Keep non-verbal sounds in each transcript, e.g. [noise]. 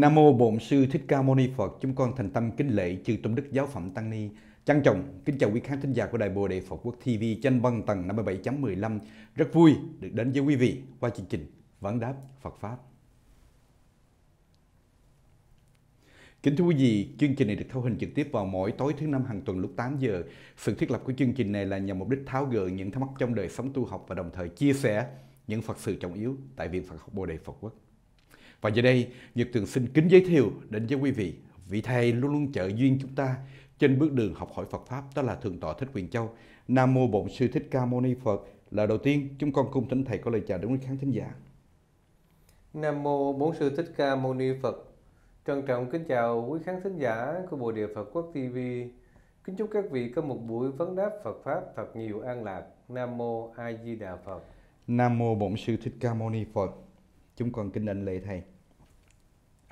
Nam mô Bổn sư Thích Ca Mâu Ni Phật. Chúng con thành tâm kính lễ chư tôn đức giáo phẩm tăng ni. Trang trọng kính chào quý khán thính giả của Đài Bồ Đề Phật Quốc TV trên băng tầng 57.15. Rất vui được đến với quý vị qua chương trình Vấn đáp Phật pháp. Kính thưa quý vị, chương trình này được thâu hình trực tiếp vào mỗi tối thứ năm hàng tuần lúc 8 giờ. Sự thiết lập của chương trình này là nhằm mục đích tháo gỡ những thắc mắc trong đời sống tu học và đồng thời chia sẻ những Phật sự trọng yếu tại Viện Phật học Bồ Đề Phật Quốc. Và giờ đây, Nhật thường xin kính giới thiệu đến với quý vị vị thầy luôn luôn trợ duyên chúng ta trên bước đường học hỏi Phật Pháp đó là Thượng tọa Thích Quyền Châu. Nam Mô Bổn Sư Thích Ca Mâu Ni Phật là đầu tiên chúng con cung thỉnh thầy có lời chào đến quý khán thính giả. Nam Mô Bổn Sư Thích Ca Mâu Ni Phật Trân trọng kính chào quý khán thính giả của Bộ Địa Phật Quốc TV Kính chúc các vị có một buổi vấn đáp Phật Pháp thật nhiều an lạc Nam Mô A Di Đà Phật Nam Mô Bổn Sư Thích Ca Mâu Ni Phật Chúng con kính anh lệ Thầy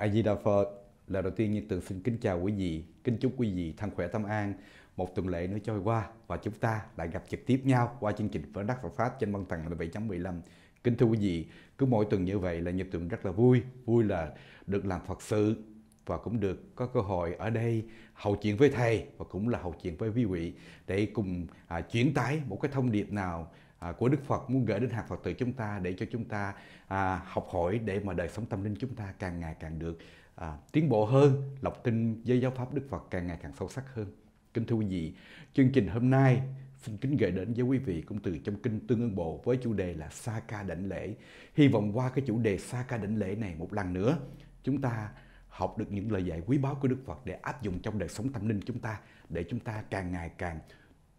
A Di Đà Phật là đầu tiên như Tường xin kính chào quý vị, kính chúc quý vị thân khỏe tâm an. Một tuần lễ nữa trôi qua và chúng ta lại gặp trực tiếp nhau qua chương trình Vấn Đắc Phật Pháp trên băng tầng là 7.15. Kính thưa quý vị, cứ mỗi tuần như vậy là Nhật Tường rất là vui, vui là được làm Phật sự và cũng được có cơ hội ở đây hậu chuyện với thầy và cũng là hậu chuyện với quý vị để cùng à, chuyển tải một cái thông điệp nào À, của Đức Phật muốn gửi đến hạt Phật tử chúng ta để cho chúng ta à, học hỏi để mà đời sống tâm linh chúng ta càng ngày càng được à, tiến bộ hơn, lọc tin với giáo pháp Đức Phật càng ngày càng sâu sắc hơn. Kính thưa quý vị, chương trình hôm nay xin kính gửi đến với quý vị cũng từ trong kinh Tương Ưng Bộ với chủ đề là Sa Ca Đảnh Lễ. Hy vọng qua cái chủ đề Sa Ca Đảnh Lễ này một lần nữa, chúng ta học được những lời dạy quý báu của Đức Phật để áp dụng trong đời sống tâm linh chúng ta, để chúng ta càng ngày càng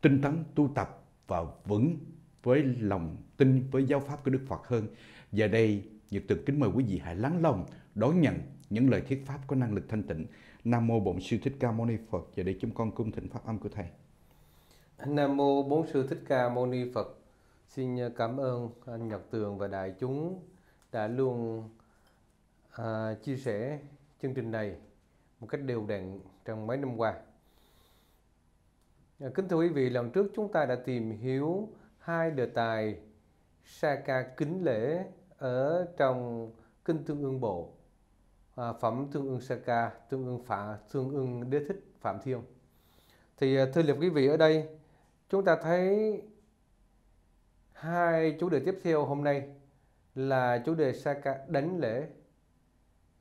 tinh tấn tu tập và vững với lòng tin với giáo pháp của Đức Phật hơn. Giờ đây, Nhật Tường kính mời quý vị hãy lắng lòng đón nhận những lời thuyết pháp có năng lực thanh tịnh. Nam mô Bổn Sư Thích Ca Mâu Ni Phật. Giờ đây chúng con cung thỉnh pháp âm của thầy. Nam mô Bổn Sư Thích Ca Mâu Ni Phật. Xin cảm ơn anh Nhật Tường và đại chúng đã luôn à, chia sẻ chương trình này một cách đều đặn trong mấy năm qua. À, kính thưa quý vị, lần trước chúng ta đã tìm hiểu hai đề tài Saka kính lễ ở trong kinh tương ương bộ à, phẩm tương ương Saka ca tương ương phạ tương ương đế thích phạm thiên thì à, thưa liệt quý vị ở đây chúng ta thấy hai chủ đề tiếp theo hôm nay là chủ đề Saka ca đánh lễ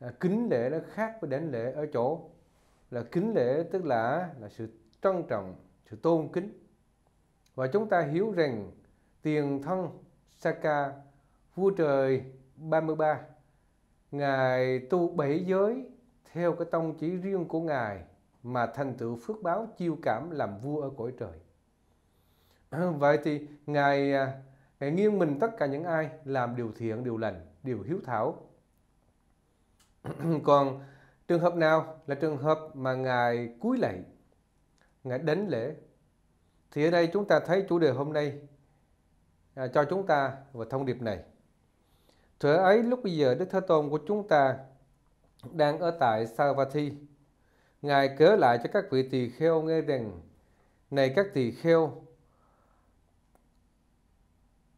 à, kính lễ nó khác với đánh lễ ở chỗ là kính lễ tức là là sự trân trọng sự tôn kính và chúng ta hiểu rằng tiền thân Saka, vua trời 33, Ngài tu bảy giới theo cái tông chỉ riêng của Ngài mà thành tựu phước báo chiêu cảm làm vua ở cõi trời. [clears throat] Vậy thì Ngài, à, Ngài nghiêng mình tất cả những ai làm điều thiện, điều lành, điều hiếu thảo. [clears throat] Còn trường hợp nào là trường hợp mà Ngài cúi lạy, Ngài đánh lễ thì ở đây chúng ta thấy chủ đề hôm nay à, cho chúng ta và thông điệp này. Thuở ấy lúc bây giờ Đức Thế Tôn của chúng ta đang ở tại Savatthi. Ngài kể lại cho các vị tỳ kheo nghe rằng Này các tỳ kheo,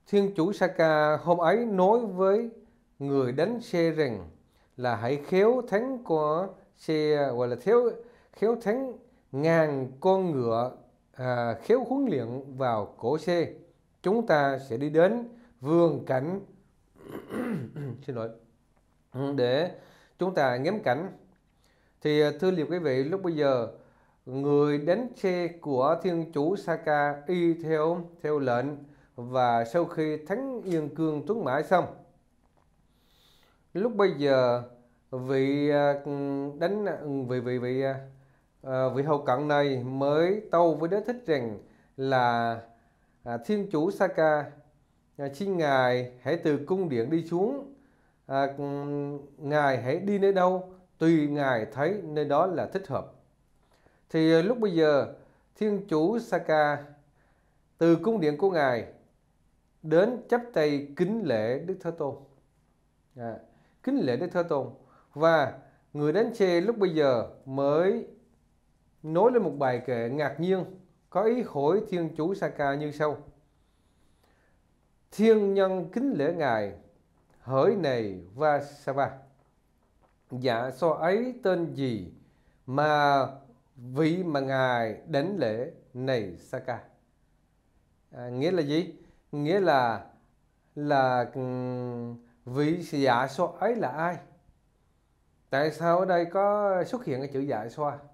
Thiên chủ Saka hôm ấy nói với người đánh xe rằng là hãy khéo thắng của xe gọi là thiếu khéo thắng ngàn con ngựa à, khéo huấn luyện vào cổ xe chúng ta sẽ đi đến vườn cảnh [coughs] xin lỗi để chúng ta ngắm cảnh thì à, thưa liệu quý vị lúc bây giờ người đánh xe của thiên chủ Saka y theo theo lệnh và sau khi thắng yên cương tuấn mãi xong lúc bây giờ vị à, đánh vị vị vị à, à, ờ, vị hậu cận này mới tâu với đế thích rằng là à, thiên chủ Saka à, xin ngài hãy từ cung điện đi xuống à, ngài hãy đi nơi đâu tùy ngài thấy nơi đó là thích hợp thì à, lúc bây giờ thiên chủ Saka từ cung điện của ngài đến chấp tay kính lễ Đức Thế Tôn à, kính lễ Đức Thế Tôn và người đến xe lúc bây giờ mới nối lên một bài kệ ngạc nhiên có ý hỏi Thiên Chủ Saka như sau. Thiên nhân kính lễ Ngài, hỡi này Vasava. Dạ so ấy tên gì mà vị mà Ngài đến lễ này Saka? À, nghĩa là gì? Nghĩa là là vị dạ so ấy là ai? Tại sao ở đây có xuất hiện cái chữ dạ xoa? So?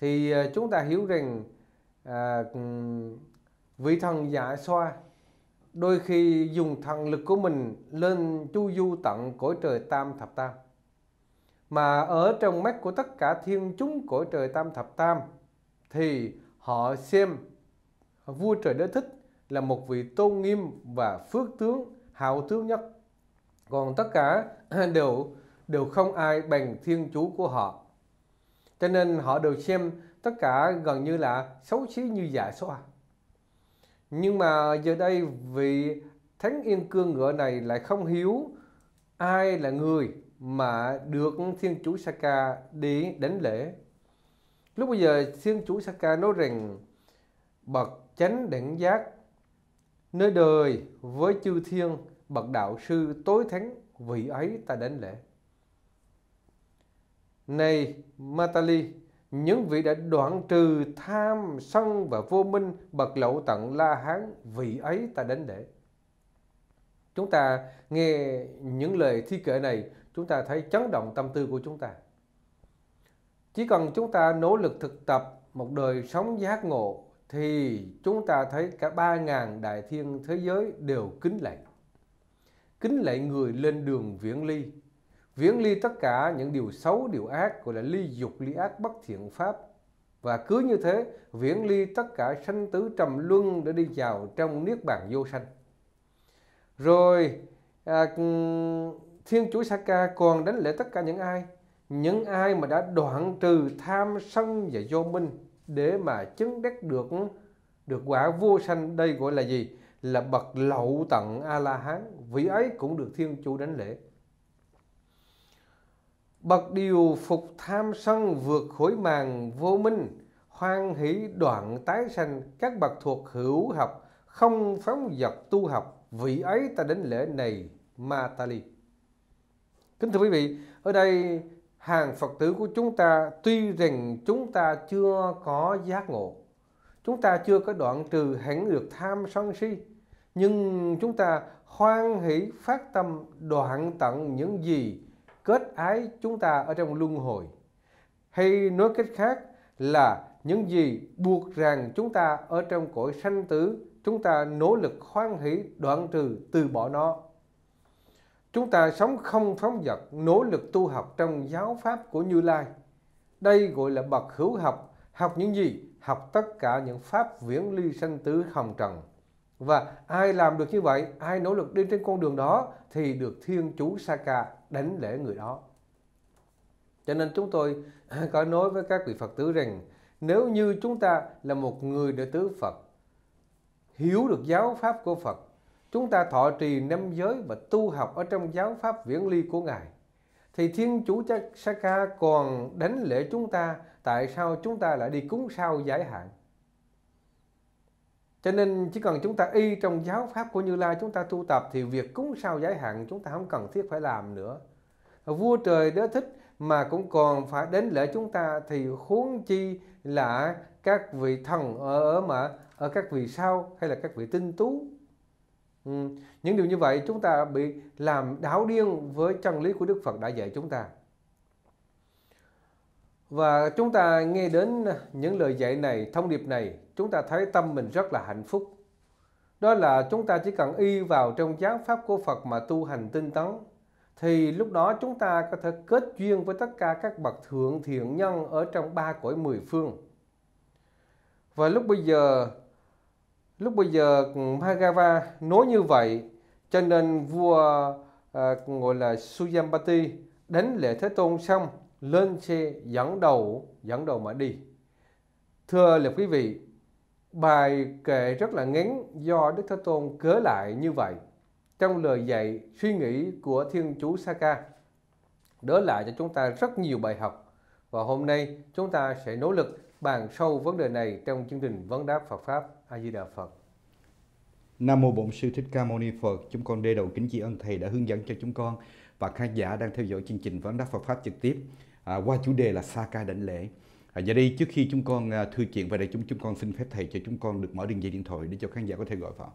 thì ờ, chúng ta hiểu rằng à, vị thần giả xoa đôi khi dùng thần lực của mình lên chu du tận cõi trời tam thập tam mà ở trong mắt của tất cả thiên chúng cõi trời tam thập tam thì họ xem vua trời đế thích là một vị tôn nghiêm và phước tướng hào tướng nhất còn tất cả [clears throat] đều đều không ai bằng thiên chủ của họ cho nên họ được xem tất cả gần như là xấu xí như dạ xoa nhưng mà giờ đây vị thánh yên cương ngựa này lại không hiếu ai là người mà được thiên chủ Saka đi đánh lễ lúc bây giờ thiên chủ Saka nói rằng bậc chánh đẳng giác nơi đời với chư thiên bậc đạo sư tối thánh vị ấy ta đến lễ này Matali, những vị đã đoạn trừ tham, sân và vô minh bậc lậu tận La Hán, vị ấy ta đến để. Chúng ta nghe những lời thi kệ này, chúng ta thấy chấn động tâm tư của chúng ta. Chỉ cần chúng ta nỗ lực thực tập một đời sống giác ngộ thì chúng ta thấy cả ba ngàn đại thiên thế giới đều kính lạy. Kính lạy người lên đường viễn ly, viễn ly tất cả những điều xấu điều ác gọi là ly dục ly ác bất thiện pháp và cứ như thế viễn ly tất cả sanh tứ trầm luân để đi vào trong niết bàn vô sanh rồi à, thiên chúa Saka còn đánh lễ tất cả những ai những ai mà đã đoạn trừ tham sân và vô minh để mà chứng đắc được được quả vô sanh đây gọi là gì là bậc lậu tận a la hán vị ấy cũng được thiên chúa đánh lễ Bậc điều phục tham sân vượt khối màng vô minh, hoan hỷ đoạn tái sanh, các bậc thuộc hữu học, không phóng dật tu học, vị ấy ta đến lễ này Ma Tali. Kính thưa quý vị, ở đây hàng Phật tử của chúng ta tuy rằng chúng ta chưa có giác ngộ, chúng ta chưa có đoạn trừ hẳn được tham sân si, nhưng chúng ta hoan hỷ phát tâm đoạn tận những gì kết ái chúng ta ở trong luân hồi. Hay nói cách khác là những gì buộc ràng chúng ta ở trong cõi sanh tử, chúng ta nỗ lực hoan hỷ đoạn trừ từ bỏ nó. Chúng ta sống không phóng dật, nỗ lực tu học trong giáo pháp của Như Lai. Đây gọi là bậc hữu học, học những gì? Học tất cả những pháp viễn ly sanh tử hồng trần. Và ai làm được như vậy, ai nỗ lực đi trên con đường đó thì được Thiên Chú Sa Ca đánh lễ người đó cho nên chúng tôi [laughs] có nói với các vị phật tử rằng nếu như chúng ta là một người đệ tử phật hiểu được giáo pháp của phật chúng ta thọ trì năm giới và tu học ở trong giáo pháp viễn ly của ngài thì thiên chủ chắc sa còn đánh lễ chúng ta tại sao chúng ta lại đi cúng sao giải hạn cho nên chỉ cần chúng ta y trong giáo pháp của Như Lai chúng ta tu tập thì việc cúng sao giải hạn chúng ta không cần thiết phải làm nữa. Vua trời đế thích mà cũng còn phải đến lễ chúng ta thì huống chi là các vị thần ở, ở mà ở các vị sao hay là các vị tinh tú. Ừ. Những điều như vậy chúng ta bị làm đảo điên với chân lý của Đức Phật đã dạy chúng ta. Và chúng ta nghe đến những lời dạy này, thông điệp này, chúng ta thấy tâm mình rất là hạnh phúc. Đó là chúng ta chỉ cần y vào trong giáo pháp của Phật mà tu hành tinh tấn, thì lúc đó chúng ta có thể kết duyên với tất cả các bậc thượng thiện nhân ở trong ba cõi mười phương. Và lúc bây giờ, lúc bây giờ Bhagava nói như vậy, cho nên vua à, gọi là Sujambati đánh lễ Thế Tôn xong lên xe dẫn đầu dẫn đầu mà đi thưa lập quý vị bài kệ rất là ngắn do đức thế tôn cớ lại như vậy trong lời dạy suy nghĩ của thiên chú Saka đỡ lại cho chúng ta rất nhiều bài học và hôm nay chúng ta sẽ nỗ lực bàn sâu vấn đề này trong chương trình vấn đáp Phật pháp A Di Đà Phật Nam mô Bổn sư Thích Ca Mâu Ni Phật chúng con đê đầu kính tri ân thầy đã hướng dẫn cho chúng con và khán giả đang theo dõi chương trình vấn đáp Phật pháp trực tiếp à, qua chủ đề là sa ca đảnh lễ à, giờ đây trước khi chúng con à, thư chuyện về đây chúng chúng con xin phép thầy cho chúng con được mở đường dây điện thoại để cho khán giả có thể gọi vào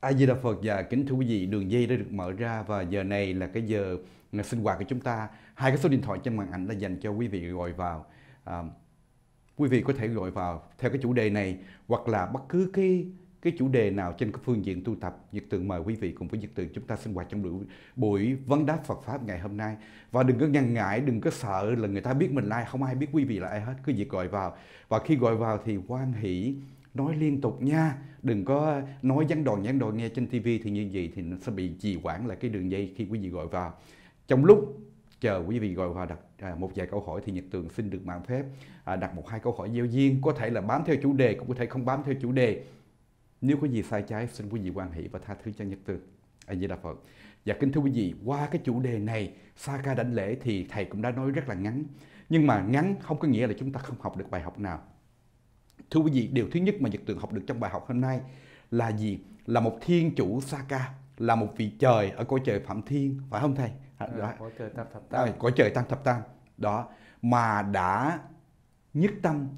A Di Đà Phật và dạ, kính thưa quý vị, đường dây đã được mở ra và giờ này là cái giờ à, sinh hoạt của chúng ta. Hai cái số điện thoại trên màn ảnh là dành cho quý vị gọi vào. À, quý vị có thể gọi vào theo cái chủ đề này hoặc là bất cứ cái cái chủ đề nào trên cái phương diện tu tập Nhật Tường mời quý vị cùng với Nhật Tường chúng ta sinh hoạt trong buổi, buổi vấn đáp Phật Pháp ngày hôm nay và đừng có ngần ngại đừng có sợ là người ta biết mình là ai không ai biết quý vị là ai hết cứ việc gọi vào và khi gọi vào thì quan hỷ nói liên tục nha đừng có nói gián đoạn gián đoạn nghe trên TV thì như vậy thì nó sẽ bị trì hoãn lại cái đường dây khi quý vị gọi vào trong lúc chờ quý vị gọi vào đặt à, một vài câu hỏi thì Nhật Tường xin được mạng phép à, đặt một hai câu hỏi gieo duyên có thể là bám theo chủ đề cũng có thể không bám theo chủ đề nếu có gì sai trái xin quý vị quan hỷ và tha thứ cho Nhật Tư. A Di Đà Phật. Và dạ, kính thưa quý vị, qua cái chủ đề này, sa ca đảnh lễ thì thầy cũng đã nói rất là ngắn. Nhưng mà ngắn không có nghĩa là chúng ta không học được bài học nào. Thưa quý vị, điều thứ nhất mà Nhật Tường học được trong bài học hôm nay là gì? Là một thiên chủ sa ca, là một vị trời ở cõi trời Phạm Thiên, phải không thầy? À, dạ. cõi trời Tam Thập Tam. cõi trời Tam Thập Tam. Đó, mà đã nhất tâm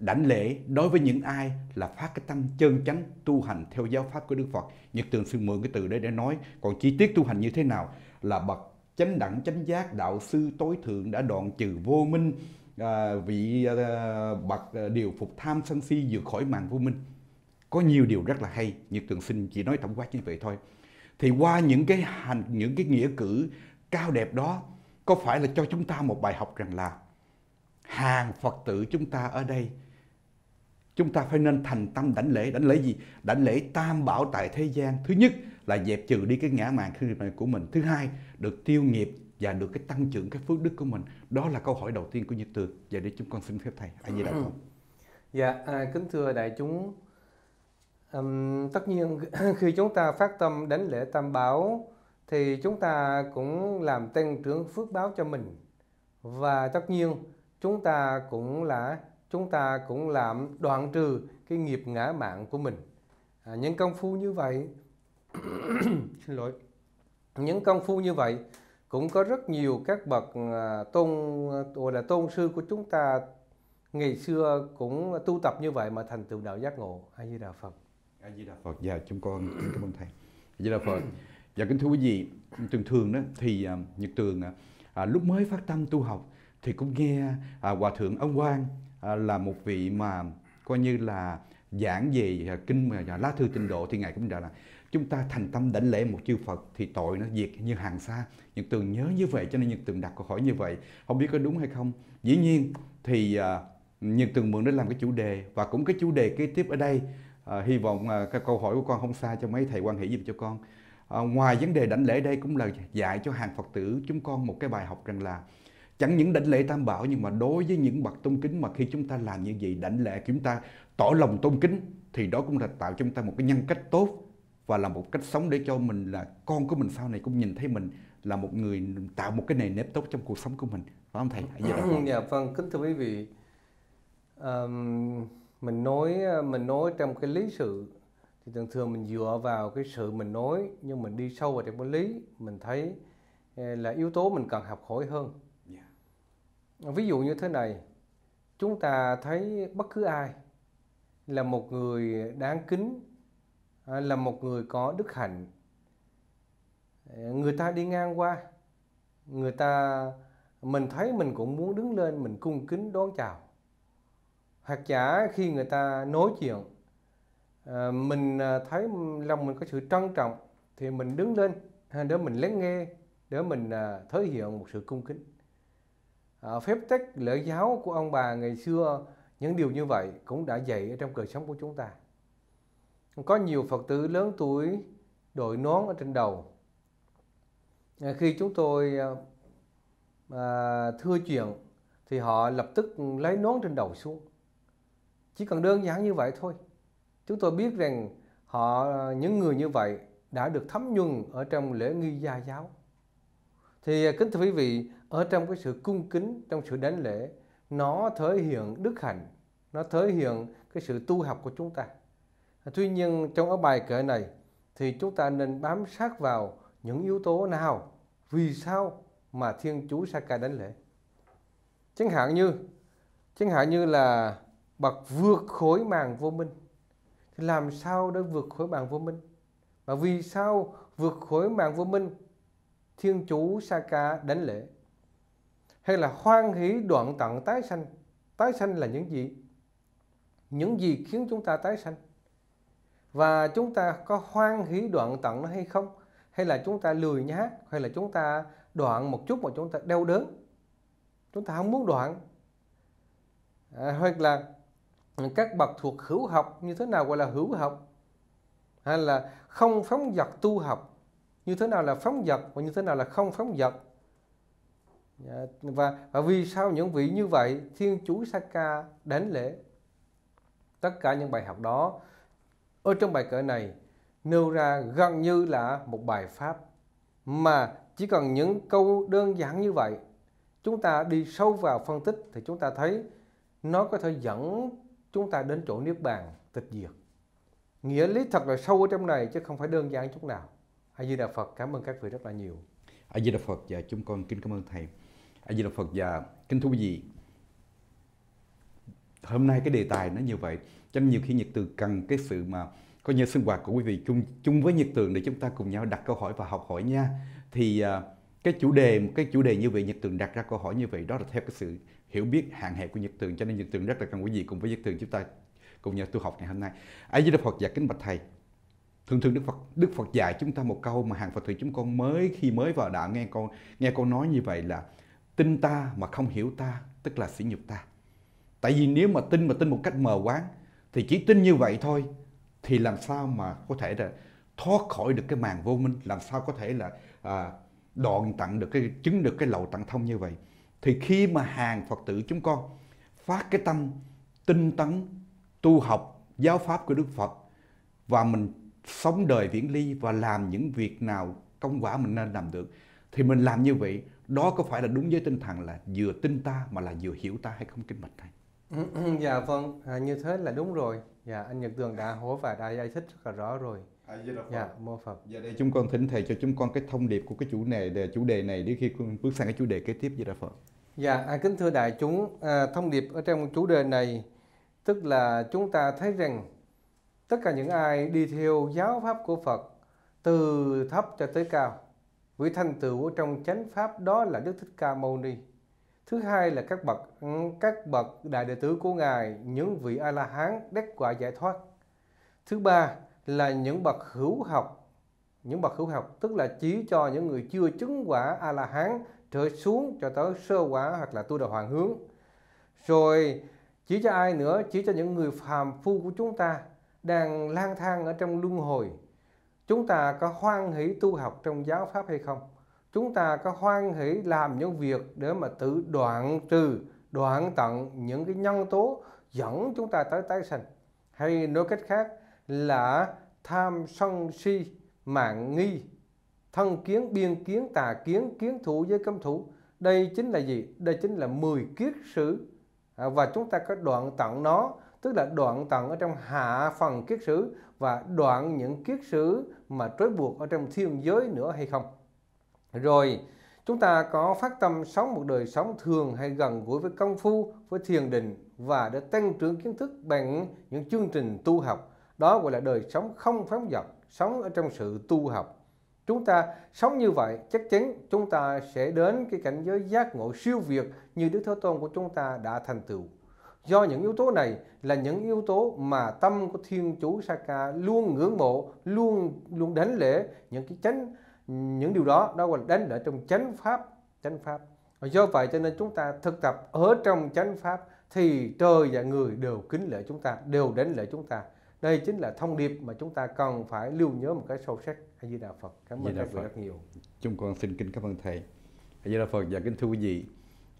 đảnh lễ đối với những ai là phát cái tâm chân chánh tu hành theo giáo pháp của Đức Phật. Nhật Tường xin mượn cái từ đấy để nói. Còn chi tiết tu hành như thế nào là bậc chánh đẳng chánh giác đạo sư tối thượng đã đoạn trừ vô minh à, vị à, bậc à, điều phục tham sân si vượt khỏi màn vô minh. Có nhiều điều rất là hay. Nhật Tường xin chỉ nói tổng quát như vậy thôi. Thì qua những cái hành những cái nghĩa cử cao đẹp đó có phải là cho chúng ta một bài học rằng là hàng Phật tử chúng ta ở đây chúng ta phải nên thành tâm đảnh lễ đảnh lễ gì đảnh lễ tam bảo tại thế gian thứ nhất là dẹp trừ đi cái ngã mạn khi này của mình thứ hai được tiêu nghiệp và được cái tăng trưởng cái phước đức của mình đó là câu hỏi đầu tiên của Như Tường và để chúng con xin phép thầy ai gì đại không dạ à, kính thưa đại chúng um, tất nhiên [clears throat] khi chúng ta phát tâm đánh lễ tam bảo thì chúng ta cũng làm tăng trưởng phước báo cho mình và tất nhiên chúng ta cũng là chúng ta cũng làm đoạn trừ cái nghiệp ngã mạng của mình à, những công phu như vậy [coughs] xin lỗi những công phu như vậy cũng có rất nhiều các bậc à, tôn gọi là tôn sư của chúng ta ngày xưa cũng tu tập như vậy mà thành tựu đạo giác ngộ a di đà phật a di đà phật dạ chúng con cảm ơn thầy a di đà phật dạ kính thưa quý vị thường thường đó thì à, nhật tường à, à, lúc mới phát tâm tu học thì cũng nghe à, hòa thượng ông quang À, là một vị mà coi như là giảng về à, kinh mà lá thư tinh độ thì ngài cũng đã là chúng ta thành tâm đảnh lễ một chư Phật thì tội nó diệt như hàng xa những tường nhớ như vậy cho nên những tường đặt câu hỏi như vậy không biết có đúng hay không dĩ nhiên thì à, những tường mượn để làm cái chủ đề và cũng cái chủ đề kế tiếp ở đây uh, hy vọng cái câu hỏi của con không xa cho mấy thầy quan hệ giúp cho con uh, ngoài vấn đề đảnh lễ đây cũng là dạy cho hàng Phật tử chúng con một cái bài học rằng là chẳng những đảnh lễ tam bảo nhưng mà đối với những bậc tôn kính mà khi chúng ta làm như vậy đảnh lễ chúng ta tỏ lòng tôn kính thì đó cũng là tạo cho chúng ta một cái nhân cách tốt và là một cách sống để cho mình là con của mình sau này cũng nhìn thấy mình là một người tạo một cái nền nếp tốt trong cuộc sống của mình phải không thầy? dạ, dạ, dạ. dạ vâng kính thưa quý vị um, mình nói mình nói trong cái lý sự thì thường thường mình dựa vào cái sự mình nói nhưng mình đi sâu vào trong cái lý mình thấy ờ, là yếu tố mình cần học hỏi hơn ví dụ như thế này chúng ta thấy bất cứ ai là một người đáng kính à, là một người có đức hạnh người ta đi ngang qua người ta mình thấy mình cũng muốn đứng lên mình cung kính đón chào hoặc giả khi người ta nói chuyện à, mình à, thấy lòng mình có sự trân trọng thì mình đứng lên để mình lắng nghe để mình thể hiện một sự cung kính Ờ, phép tắc lễ giáo của ông bà ngày xưa những điều như vậy cũng đã dạy ở trong đời sống của chúng ta có nhiều phật tử lớn tuổi đội nón ở trên đầu ờ, khi chúng tôi à, thưa chuyện thì họ lập tức lấy nón trên đầu xuống chỉ cần đơn giản như vậy thôi chúng tôi biết rằng họ những người như vậy đã được thấm nhuần ở trong lễ nghi gia giáo thì kính thưa quý vị ở trong cái sự cung kính trong sự đánh lễ nó thể hiện đức hạnh nó thể hiện cái sự tu học của chúng ta tuy nhiên trong ở bài kệ này thì chúng ta nên bám sát vào những yếu tố nào vì sao mà thiên chúa sa ca đánh lễ chẳng hạn như chẳng hạn như là bậc vượt khối màng vô minh thì làm sao để vượt khối màng vô minh và vì sao vượt khối màng vô minh thiên chúa sa ca đánh lễ hay là khoan hỷ đoạn tận tái sanh tái sanh là những gì những gì khiến chúng ta tái sanh và chúng ta có hoan hỷ đoạn tận nó hay không hay là chúng ta lười nhác hay là chúng ta đoạn một chút mà chúng ta đau đớn chúng ta không muốn đoạn à, hoặc là các bậc thuộc hữu học như thế nào gọi là hữu học hay là không phóng dật tu học như thế nào là phóng dật và như thế nào là không phóng dật Dạ, và, và vì sao những vị như vậy Thiên Chúa Saka đến lễ tất cả những bài học đó ở trong bài cỡ này nêu ra gần như là một bài pháp mà chỉ cần những câu đơn giản như vậy chúng ta đi sâu vào phân tích thì chúng ta thấy nó có thể dẫn chúng ta đến chỗ niết bàn tịch diệt nghĩa lý thật là sâu ở trong này chứ không phải đơn giản chút nào a di đà phật cảm ơn các vị rất là nhiều a di đà phật và dạ, chúng con kính cảm ơn thầy A Di Đà Phật và kính thú quý vị hôm nay cái đề tài nó như vậy cho nên nhiều khi nhật từ cần cái sự mà có như sinh hoạt của quý vị chung chung với nhật tường để chúng ta cùng nhau đặt câu hỏi và học hỏi nha thì à, cái chủ đề cái chủ đề như vậy nhật tường đặt ra câu hỏi như vậy đó là theo cái sự hiểu biết hạn hẹp của nhật tường cho nên nhật tường rất là cần quý vị cùng với nhật tường chúng ta cùng nhau tu học ngày hôm nay ai với đức phật và kính bạch thầy thường thường đức phật đức phật dạy chúng ta một câu mà hàng phật tử chúng con mới khi mới vào đạo nghe con nghe con nói như vậy là tin ta mà không hiểu ta tức là sỉ nhục ta tại vì nếu mà tin mà tin một cách mờ quáng thì chỉ tin như vậy thôi thì làm sao mà có thể là thoát khỏi được cái màn vô minh làm sao có thể là à, đoạn tặng được cái chứng được cái lậu tặng thông như vậy thì khi mà hàng phật tử chúng con phát cái tâm tinh tấn tu học giáo pháp của đức phật và mình sống đời viễn ly và làm những việc nào công quả mình nên làm được thì mình làm như vậy đó có phải là đúng với tinh thần là vừa tin ta mà là vừa hiểu ta hay không kính bạch thầy ừ, ừ, dạ vâng à, như thế là đúng rồi dạ anh nhật tường đã hố và đã giải thích rất là rõ rồi À, dạ mô phật Dạ đây chúng con thỉnh thầy cho chúng con cái thông điệp của cái chủ đề đề chủ đề này để khi con bước sang cái chủ đề kế tiếp với đạo phật dạ à, kính thưa đại chúng à, thông điệp ở trong chủ đề này tức là chúng ta thấy rằng tất cả những ai đi theo giáo pháp của phật từ thấp cho tới cao vị thành tựu trong chánh pháp đó là Đức Thích Ca Mâu Ni. Thứ hai là các bậc các bậc đại đệ tử của ngài, những vị A La Hán đắc quả giải thoát. Thứ ba là những bậc hữu học, những bậc hữu học tức là chỉ cho những người chưa chứng quả A La Hán trở xuống cho tới sơ quả hoặc là tu đà hoàng hướng. Rồi chỉ cho ai nữa, chỉ cho những người phàm phu của chúng ta đang lang thang ở trong luân hồi chúng ta có hoan hỷ tu học trong giáo pháp hay không chúng ta có hoan hỷ làm những việc để mà tự đoạn trừ đoạn tận những cái nhân tố dẫn chúng ta tới tái sanh hay nói cách khác là tham sân si mạng nghi thân kiến biên kiến tà kiến kiến thủ với cấm thủ đây chính là gì đây chính là mười kiết sử à, và chúng ta có đoạn tận nó tức là đoạn tận ở trong hạ phần kiết sử và đoạn những kiết sử mà trói buộc ở trong thiên giới nữa hay không. Rồi, chúng ta có phát tâm sống một đời sống thường hay gần gũi với công phu, với thiền định và để tăng trưởng kiến thức bằng những chương trình tu học. Đó gọi là đời sống không phóng dật, sống ở trong sự tu học. Chúng ta sống như vậy, chắc chắn chúng ta sẽ đến cái cảnh giới giác ngộ siêu việt như Đức Thế Tôn của chúng ta đã thành tựu. Do những yếu tố này là những yếu tố mà tâm của Thiên Chúa Saka luôn ngưỡng mộ, luôn luôn đánh lễ những cái chánh những điều đó đó là đánh lễ trong chánh pháp, chánh pháp. do vậy cho nên chúng ta thực tập ở trong chánh pháp thì trời và người đều kính lễ chúng ta, đều đến lễ chúng ta. Đây chính là thông điệp mà chúng ta cần phải lưu nhớ một cái sâu sắc. A Di Đà Phật. Cảm ơn các vị rất nhiều. Chúng con xin kính cảm ơn thầy. A Di Đà Phật và dạ kính thưa quý vị,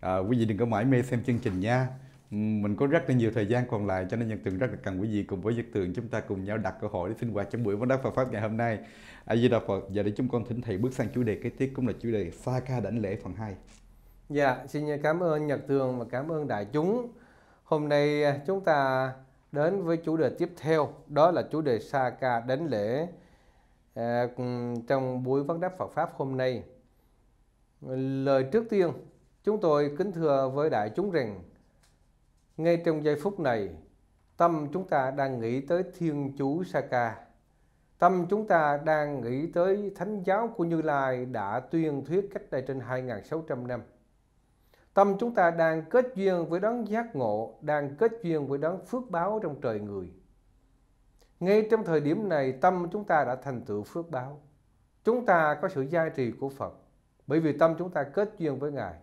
à, quý vị đừng có mãi mê xem chương trình nha. Ừ, mình có rất là nhiều thời gian còn lại cho nên Nhật Tường rất là cần quý vị cùng với Nhật Tường chúng ta cùng nhau đặt câu hỏi để sinh hoạt trong buổi vấn đáp Phật pháp ngày hôm nay. A Di Đà Phật và để chúng con thỉnh thầy bước sang chủ đề kế tiếp cũng là chủ đề Sa ca đảnh lễ phần 2. Dạ, xin cảm ơn Nhật Tường và cảm ơn đại chúng. Hôm nay à, chúng ta đến với chủ đề tiếp theo đó là chủ đề Sa ca đảnh lễ à, trong buổi vấn đáp Phật pháp hôm nay. Lời trước tiên, chúng tôi kính thưa với đại chúng rằng ngay trong giây phút này, tâm chúng ta đang nghĩ tới Thiên Chúa Saka. Tâm chúng ta đang nghĩ tới Thánh giáo của Như Lai đã tuyên thuyết cách đây trên 2.600 năm. Tâm chúng ta đang kết duyên với đấng giác ngộ, đang kết duyên với đấng phước báo trong trời người. Ngay trong thời điểm này, tâm chúng ta đã thành tựu phước báo. Chúng ta có sự gia trì của Phật, bởi vì tâm chúng ta kết duyên với Ngài.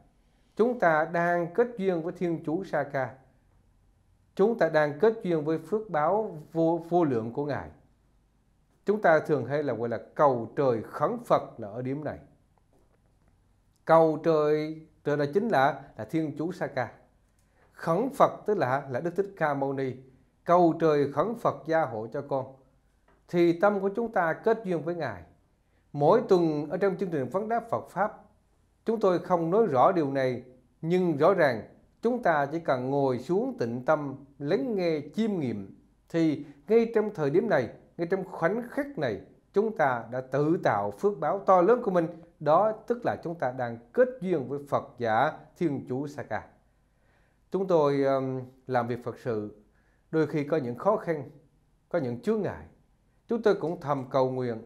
Chúng ta đang kết duyên với Thiên Chúa Sa Ca. Chúng ta đang kết duyên với phước báo vô, vô lượng của Ngài. Chúng ta thường hay là gọi là cầu trời khấn Phật là ở điểm này. Cầu trời, trời là chính là là Thiên Chúa Sa Ca. Khấn Phật tức là là Đức Thích Ca Mâu Ni. Cầu trời khấn Phật gia hộ cho con. Thì tâm của chúng ta kết duyên với Ngài. Mỗi tuần ở trong chương trình phán đáp Phật Pháp, chúng tôi không nói rõ điều này, nhưng rõ ràng Chúng ta chỉ cần ngồi xuống tịnh tâm, lắng nghe chiêm nghiệm thì ngay trong thời điểm này, ngay trong khoảnh khắc này, chúng ta đã tự tạo phước báo to lớn của mình. Đó tức là chúng ta đang kết duyên với Phật giả Thiên Chủ Saka. Chúng tôi làm việc Phật sự, đôi khi có những khó khăn, có những chướng ngại. Chúng tôi cũng thầm cầu nguyện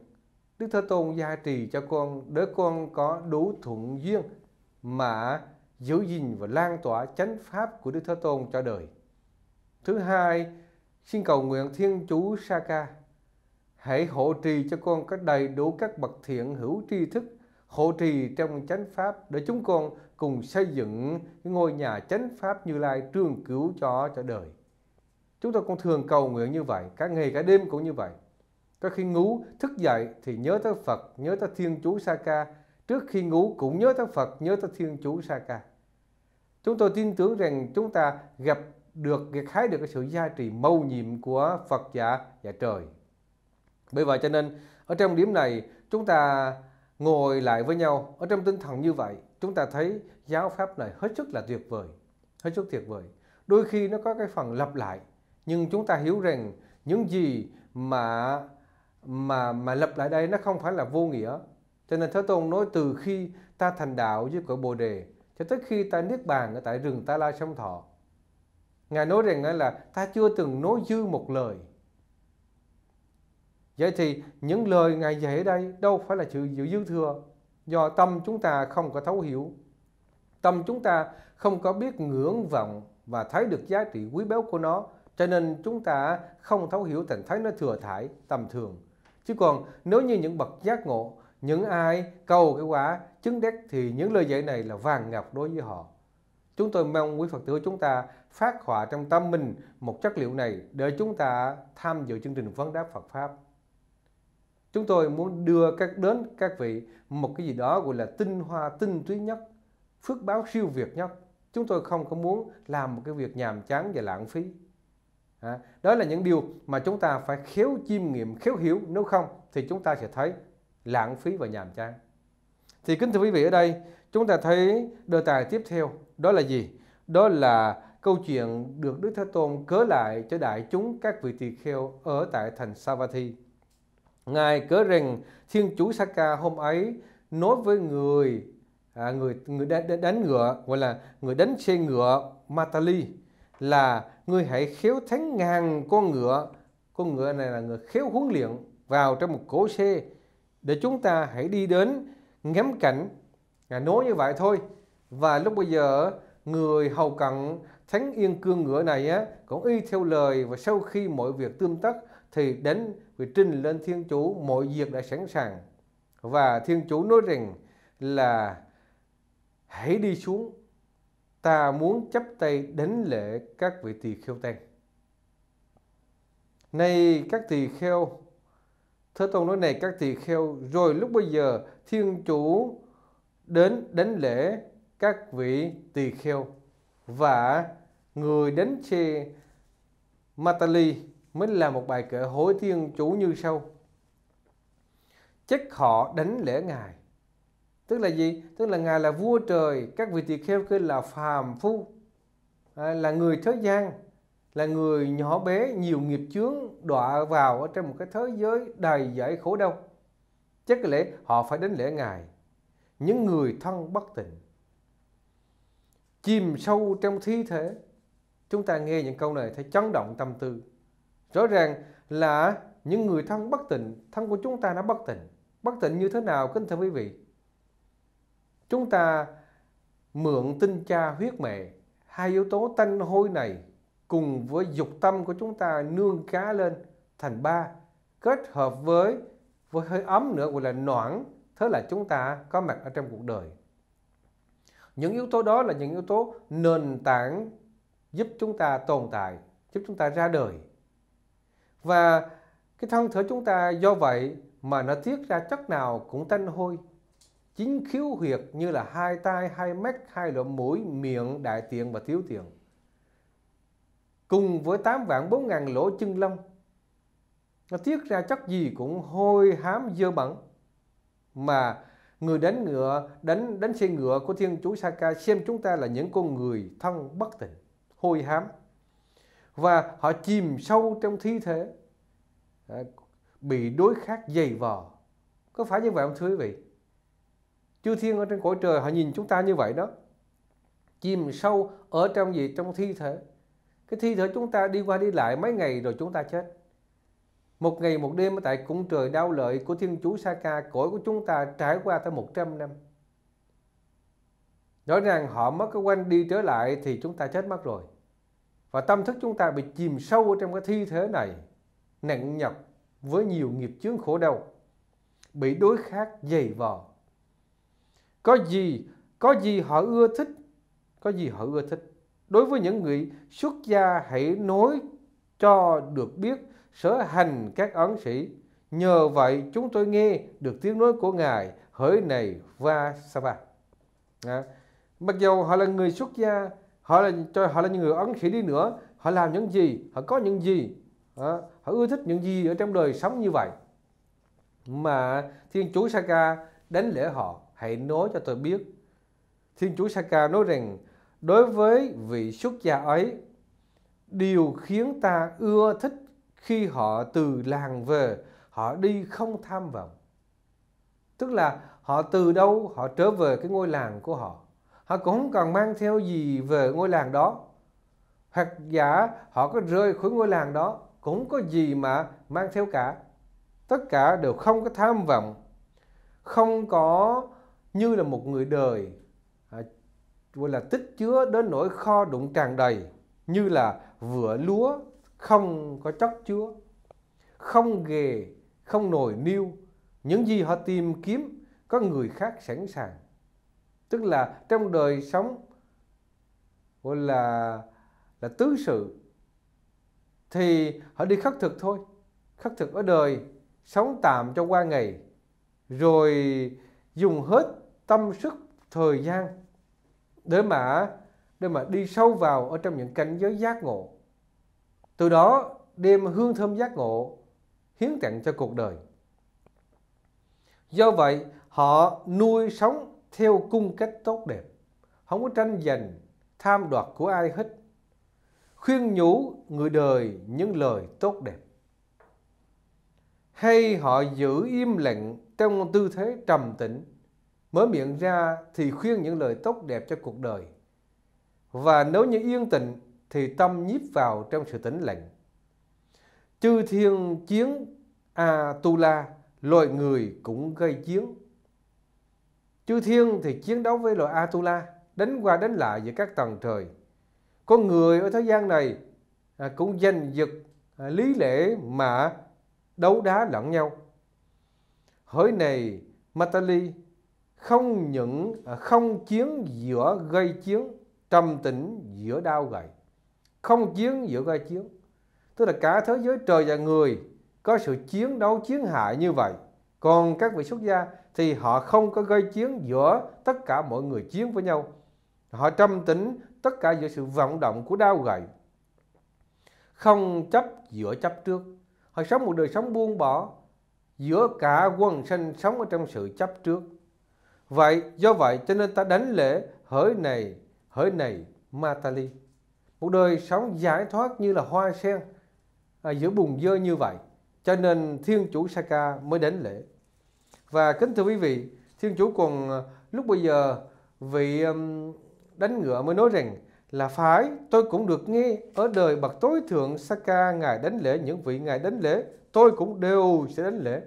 Đức Thế Tôn gia trì cho con để con có đủ thuận duyên mà giữ gìn và lan tỏa chánh pháp của Đức Thế Tôn cho đời. Thứ hai, xin cầu nguyện Thiên Chúa Saka hãy hộ trì cho con các đầy đủ các bậc thiện hữu tri thức hộ trì trong chánh pháp để chúng con cùng xây dựng ngôi nhà chánh pháp như lai trường cứu cho cho đời chúng ta cũng thường cầu nguyện như vậy cả ngày cả đêm cũng như vậy có khi ngủ thức dậy thì nhớ tới phật nhớ tới thiên chúa sa ca trước khi ngủ cũng nhớ tới phật nhớ tới thiên chúa sa ca Chúng tôi tin tưởng rằng chúng ta gặp được, gặt hái được cái sự giá trị mâu nhiệm của Phật giả và trời. Bởi vậy cho nên ở trong điểm này chúng ta ngồi lại với nhau ở trong tinh thần như vậy chúng ta thấy giáo pháp này hết sức là tuyệt vời hết sức tuyệt vời đôi khi nó có cái phần lặp lại nhưng chúng ta hiểu rằng những gì mà mà mà lặp lại đây nó không phải là vô nghĩa cho nên thế tôn nói từ khi ta thành đạo với cõi bồ đề cho tới khi ta niết bàn ở tại rừng ta la sông thọ ngài nói rằng là ta chưa từng nói dư một lời vậy thì những lời ngài dạy ở đây đâu phải là sự dự dư thừa do tâm chúng ta không có thấu hiểu tâm chúng ta không có biết ngưỡng vọng và thấy được giá trị quý báu của nó cho nên chúng ta không thấu hiểu thành thấy nó thừa thải tầm thường chứ còn nếu như những bậc giác ngộ những ai cầu cái quả chứng đắc thì những lời dạy này là vàng ngọc đối với họ. Chúng tôi mong quý Phật tử chúng ta phát họa trong tâm mình một chất liệu này để chúng ta tham dự chương trình vấn đáp Phật Pháp. Chúng tôi muốn đưa các đến các vị một cái gì đó gọi là tinh hoa tinh túy nhất, phước báo siêu việt nhất. Chúng tôi không có muốn làm một cái việc nhàm chán và lãng phí. À, đó là những điều mà chúng ta phải khéo chiêm nghiệm, khéo hiểu. Nếu không thì chúng ta sẽ thấy lãng phí và nhàm chán. Thì kính thưa quý vị ở đây chúng ta thấy đề tài tiếp theo đó là gì? Đó là câu chuyện được Đức Thế Tôn cớ lại cho đại chúng các vị tỳ kheo ở tại thành Savatthi. Ngài cớ rằng Thiên Chủ Saka hôm ấy nói với người à, người người đánh, ngựa gọi là người đánh xe ngựa Matali là người hãy khéo thắng ngàn con ngựa con ngựa này là người khéo huấn luyện vào trong một cỗ xe để chúng ta hãy đi đến ngắm cảnh à, nói như vậy thôi và lúc bây giờ người hầu cận thánh yên cương ngựa này á cũng y theo lời và sau khi mọi việc tương tất thì đến vì trình lên thiên chủ mọi việc đã sẵn sàng và thiên chủ nói rằng là hãy đi xuống ta muốn chấp tay đến lễ các vị tỳ kheo tên nay các tỳ kheo Thưa tôn nói này các tỳ kheo, rồi lúc bây giờ Thiên Chủ đến đánh lễ các vị tỳ kheo và người đến chê Matali mới là một bài kệ hối Thiên Chủ như sau. Chắc họ đánh lễ Ngài. Tức là gì? Tức là Ngài là vua trời, các vị tỳ kheo kia là phàm phu, à, là người thế gian là người nhỏ bé nhiều nghiệp chướng đọa vào ở trong một cái thế giới đầy dẫy khổ đau. Chắc lẽ họ phải đến lễ ngài, những người thân bất tịnh. Chìm sâu trong thi thể, chúng ta nghe những câu này thấy chấn động tâm tư. Rõ ràng là những người thân bất tịnh, thân của chúng ta đã bất tịnh. Bất tịnh như thế nào kính thưa quý vị? Chúng ta mượn tinh cha huyết mẹ, hai yếu tố tanh hôi này cùng với dục tâm của chúng ta nương cá lên thành ba kết hợp với với hơi ấm nữa gọi là noãn thế là chúng ta có mặt ở trong cuộc đời những yếu tố đó là những yếu tố nền tảng giúp chúng ta tồn tại giúp chúng ta ra đời và cái thân thể chúng ta do vậy mà nó tiết ra chất nào cũng tanh hôi chính khiếu huyệt như là hai tai hai mắt hai lỗ mũi miệng đại tiện và thiếu tiện cùng với 8 vạn 4 ngàn lỗ chân lông. Nó tiết ra chất gì cũng hôi hám dơ bẩn. Mà người đánh ngựa, đánh đánh xe ngựa của Thiên Chúa Saka xem chúng ta là những con người thân bất tịnh, hôi hám. Và họ chìm sâu trong thi thể, à, bị đối khắc dày vò. Có phải như vậy không thưa quý vị? Chư Thiên ở trên cõi trời họ nhìn chúng ta như vậy đó. Chìm sâu ở trong gì? Trong thi thể cái thi thể chúng ta đi qua đi lại mấy ngày rồi chúng ta chết một ngày một đêm ở tại cung trời đau lợi của Thiên Chúa Sa Ca, cõi của chúng ta trải qua tới 100 năm. Rõ ràng họ mất cái quanh đi trở lại thì chúng ta chết mất rồi. Và tâm thức chúng ta bị chìm sâu trong cái thi thế này, nặng nhọc với nhiều nghiệp chướng khổ đau, bị đối khác dày vò. Có gì, có gì họ ưa thích, có gì họ ưa thích đối với những người xuất gia hãy nói cho được biết sở hành các ấn sĩ. Nhờ vậy chúng tôi nghe được tiếng nói của Ngài hỡi này va Sava. À, dạ. mặc dù họ là người xuất gia, họ là cho họ là những người ấn sĩ đi nữa, họ làm những gì, họ có những gì, à, họ ưa thích những gì ở trong đời sống như vậy. Mà Thiên Chúa Saka đánh lễ họ, hãy nói cho tôi biết. Thiên Chúa Saka nói rằng đối với vị xuất gia ấy điều khiến ta ưa thích khi họ từ làng về họ đi không tham vọng tức là họ từ đâu họ trở về cái ngôi làng của họ họ cũng không cần mang theo gì về ngôi làng đó hoặc giả họ có rơi khỏi ngôi làng đó cũng có gì mà mang theo cả tất cả đều không có tham vọng không có như là một người đời gọi là tích chứa đến nỗi kho đụng tràn đầy như là vựa lúa không có chất chứa không ghề không nồi niêu những gì họ tìm kiếm có người khác sẵn sàng tức là trong đời sống gọi là là tứ sự thì họ đi khắc thực thôi khắc thực ở đời sống tạm cho qua ngày rồi dùng hết tâm sức thời gian để mà để mà đi sâu vào ở trong những cảnh giới giác ngộ từ đó đem hương thơm giác ngộ hiến tặng cho cuộc đời do vậy họ nuôi sống theo cung cách tốt đẹp không có tranh giành tham đoạt của ai hết khuyên nhủ người đời những lời tốt đẹp hay họ giữ im lặng trong tư thế trầm tĩnh mở miệng ra thì khuyên những lời tốt đẹp cho cuộc đời. Và nếu như yên tịnh thì tâm nhiếp vào trong sự tĩnh lặng. Chư thiên chiến a à, tu la, loài người cũng gây chiến. Chư thiên thì chiến đấu với loài Atula, đánh qua đánh lại giữa các tầng trời. Con người ở thế gian này à, cũng giành giật à, lý lẽ mà đấu đá lẫn nhau. Hỡi này Matali, không những à, không chiến giữa gây chiến trầm tĩnh giữa đau gậy không chiến giữa gây chiến tức là cả thế giới trời và người có sự chiến đấu chiến hại như vậy còn các vị xuất gia thì họ không có gây chiến giữa tất cả mọi người chiến với nhau họ trầm tĩnh tất cả giữa sự vọng động của đau gậy không chấp giữa chấp trước họ sống một đời sống buông bỏ giữa cả quần sinh sống ở trong sự chấp trước Vậy, do vậy cho nên ta đánh lễ hỡi này, hỡi này Matali. Một đời sống giải thoát như là hoa sen à, giữa bùn dơ như vậy. Cho nên Thiên Chủ Saka mới đến lễ. Và kính thưa quý vị, Thiên Chủ còn à, lúc bây giờ vị đánh ngựa mới nói rằng là phải tôi cũng được nghe ở đời bậc tối thượng Saka ngài đánh lễ những vị ngài đánh lễ tôi cũng đều sẽ đánh lễ